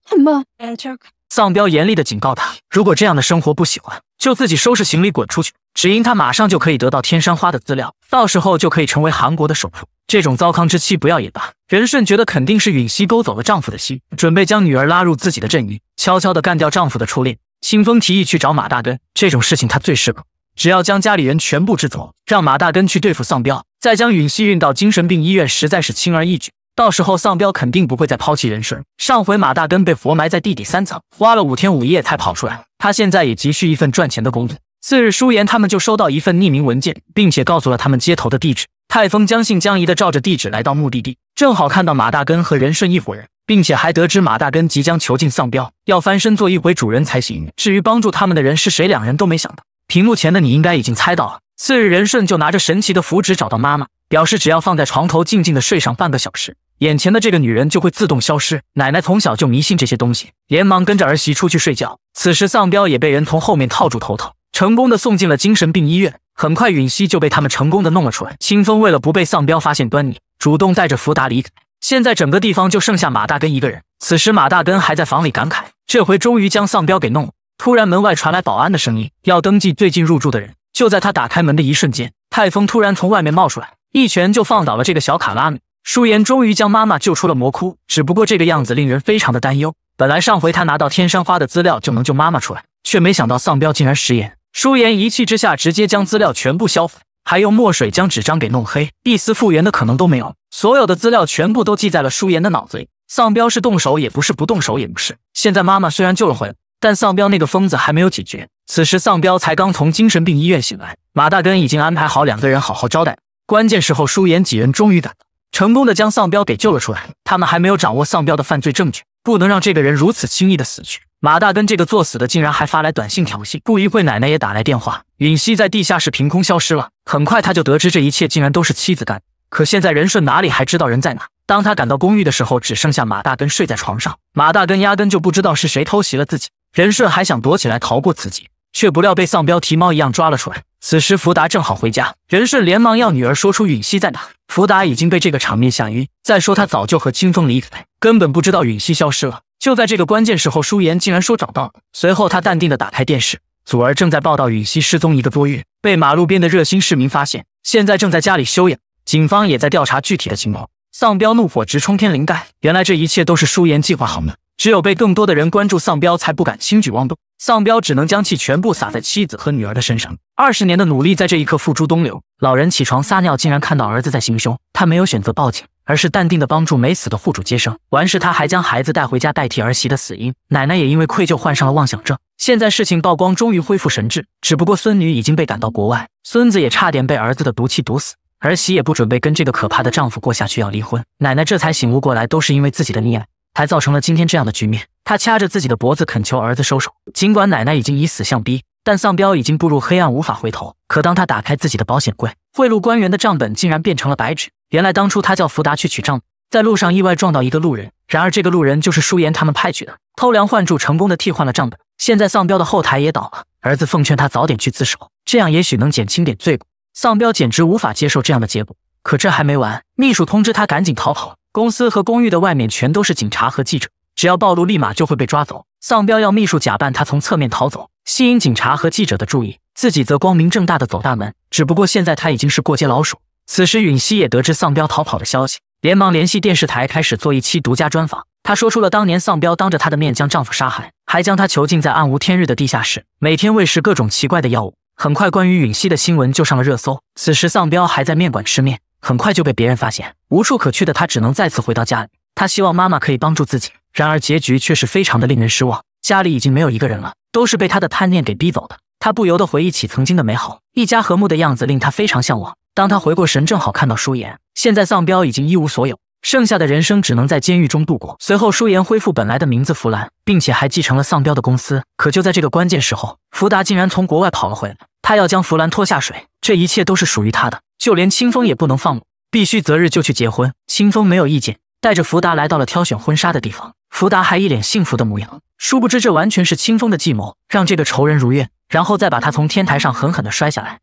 丧彪严厉地警告他：“如果这样的生活不喜欢，就自己收拾行李滚出去。只因他马上就可以得到天山花的资料，到时候就可以成为韩国的首富。这种糟糠之妻不要也罢。”仁顺觉得肯定是允熙勾走了丈夫的心，准备将女儿拉入自己的阵营，悄悄地干掉丈夫的初恋。清风提议去找马大根，这种事情他最适合。只要将家里人全部支走，让马大根去对付丧彪，再将允熙运到精神病医院，实在是轻而易举。到时候丧彪肯定不会再抛弃任顺。上回马大根被活埋在地底三层，挖了五天五夜才跑出来。他现在也急需一份赚钱的工作。次日，舒言他们就收到一份匿名文件，并且告诉了他们接头的地址。泰丰将信将疑的照着地址来到目的地，正好看到马大根和仁顺一伙人，并且还得知马大根即将囚禁丧彪，要翻身做一回主人才行。至于帮助他们的人是谁，两人都没想到。屏幕前的你应该已经猜到了。次日，仁顺就拿着神奇的符纸找到妈妈，表示只要放在床头静静的睡上半个小时，眼前的这个女人就会自动消失。奶奶从小就迷信这些东西，连忙跟着儿媳出去睡觉。此时丧彪也被人从后面套住头套，成功的送进了精神病医院。很快，允熙就被他们成功的弄了出来。清风为了不被丧彪发现端倪，主动带着福达离开。现在整个地方就剩下马大根一个人。此时马大根还在房里感慨：这回终于将丧彪给弄了。突然门外传来保安的声音：要登记最近入住的人。就在他打开门的一瞬间，泰风突然从外面冒出来，一拳就放倒了这个小卡拉米。舒颜终于将妈妈救出了魔窟，只不过这个样子令人非常的担忧。本来上回他拿到天山花的资料就能救妈妈出来，却没想到丧彪竟然食言。舒颜一气之下直接将资料全部销毁，还用墨水将纸张给弄黑，一丝复原的可能都没有。所有的资料全部都记在了舒颜的脑子里。丧彪是动手也不是，不动手也不是。现在妈妈虽然救了回来，但丧彪那个疯子还没有解决。此时丧彪才刚从精神病医院醒来，马大根已经安排好两个人好好招待。关键时候，舒言几人终于赶到，成功的将丧彪给救了出来。他们还没有掌握丧彪的犯罪证据，不能让这个人如此轻易的死去。马大根这个作死的竟然还发来短信挑衅。不一会，奶奶也打来电话，允熙在地下室凭空消失了。很快，他就得知这一切竟然都是妻子干。可现在任顺哪里还知道人在哪？当他赶到公寓的时候，只剩下马大根睡在床上。马大根压根就不知道是谁偷袭了自己。仁顺还想躲起来逃过此劫，却不料被丧彪提猫一样抓了出来。此时福达正好回家，仁顺连忙要女儿说出允熙在哪。福达已经被这个场面吓晕，再说他早就和清风离开，根本不知道允熙消失了。就在这个关键时候，舒言竟然说找到了。随后他淡定的打开电视，祖儿正在报道允熙失踪一个多月，被马路边的热心市民发现，现在正在家里休养，警方也在调查具体的情况。丧彪怒火直冲天灵盖，原来这一切都是舒言计划好的。只有被更多的人关注，丧彪才不敢轻举妄动。丧彪只能将气全部撒在妻子和女儿的身上。二十年的努力在这一刻付诸东流。老人起床撒尿，竟然看到儿子在行凶。他没有选择报警，而是淡定的帮助没死的户主接生。完事，他还将孩子带回家，代替儿媳的死因。奶奶也因为愧疚患上了妄想症。现在事情曝光，终于恢复神智。只不过孙女已经被赶到国外，孙子也差点被儿子的毒气毒死。儿媳也不准备跟这个可怕的丈夫过下去，要离婚。奶奶这才醒悟过来，都是因为自己的溺爱。还造成了今天这样的局面。他掐着自己的脖子恳求儿子收手，尽管奶奶已经以死相逼，但丧彪已经步入黑暗，无法回头。可当他打开自己的保险柜，贿赂官员的账本竟然变成了白纸。原来当初他叫福达去取账本，在路上意外撞到一个路人，然而这个路人就是舒言他们派去的，偷梁换柱，成功的替换了账本。现在丧彪的后台也倒了，儿子奉劝他早点去自首，这样也许能减轻点罪过。丧彪简直无法接受这样的结果。可这还没完，秘书通知他赶紧逃跑。公司和公寓的外面全都是警察和记者，只要暴露，立马就会被抓走。丧彪要秘书假扮他从侧面逃走，吸引警察和记者的注意，自己则光明正大的走大门。只不过现在他已经是过街老鼠。此时允熙也得知丧彪逃跑的消息，连忙联系电视台开始做一期独家专访。她说出了当年丧彪当着她的面将丈夫杀害，还将他囚禁在暗无天日的地下室，每天喂食各种奇怪的药物。很快，关于允熙的新闻就上了热搜。此时丧彪还在面馆吃面。很快就被别人发现，无处可去的他只能再次回到家里。他希望妈妈可以帮助自己，然而结局却是非常的令人失望。家里已经没有一个人了，都是被他的贪念给逼走的。他不由得回忆起曾经的美好，一家和睦的样子令他非常向往。当他回过神，正好看到舒言。现在丧彪已经一无所有，剩下的人生只能在监狱中度过。随后，舒言恢复本来的名字弗兰，并且还继承了丧彪的公司。可就在这个关键时候，福达竟然从国外跑了回来。他要将弗兰拖下水，这一切都是属于他的，就连清风也不能放过，必须择日就去结婚。清风没有意见，带着福达来到了挑选婚纱的地方。福达还一脸幸福的模样，殊不知这完全是清风的计谋，让这个仇人如愿，然后再把他从天台上狠狠地摔下来。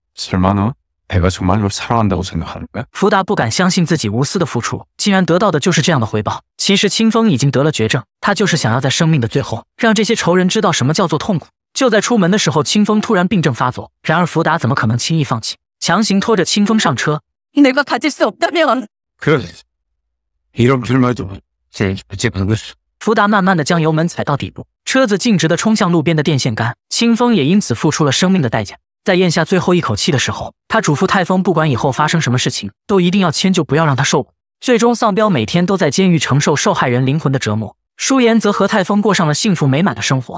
福达不敢相信自己无私的付出，竟然得到的就是这样的回报。其实清风已经得了绝症，他就是想要在生命的最后，让这些仇人知道什么叫做痛苦。就在出门的时候，清风突然病症发作。然而福达怎么可能轻易放弃？强行拖着清风上车。福达慢慢的将油门踩到底部，车子径直的冲向路边的电线杆。清风也因此付出了生命的代价。在咽下最后一口气的时候，他嘱咐泰丰，不管以后发生什么事情，都一定要迁就，不要让他受苦。最终，丧彪每天都在监狱承受受害人灵魂的折磨。舒言则和泰丰过上了幸福美满的生活。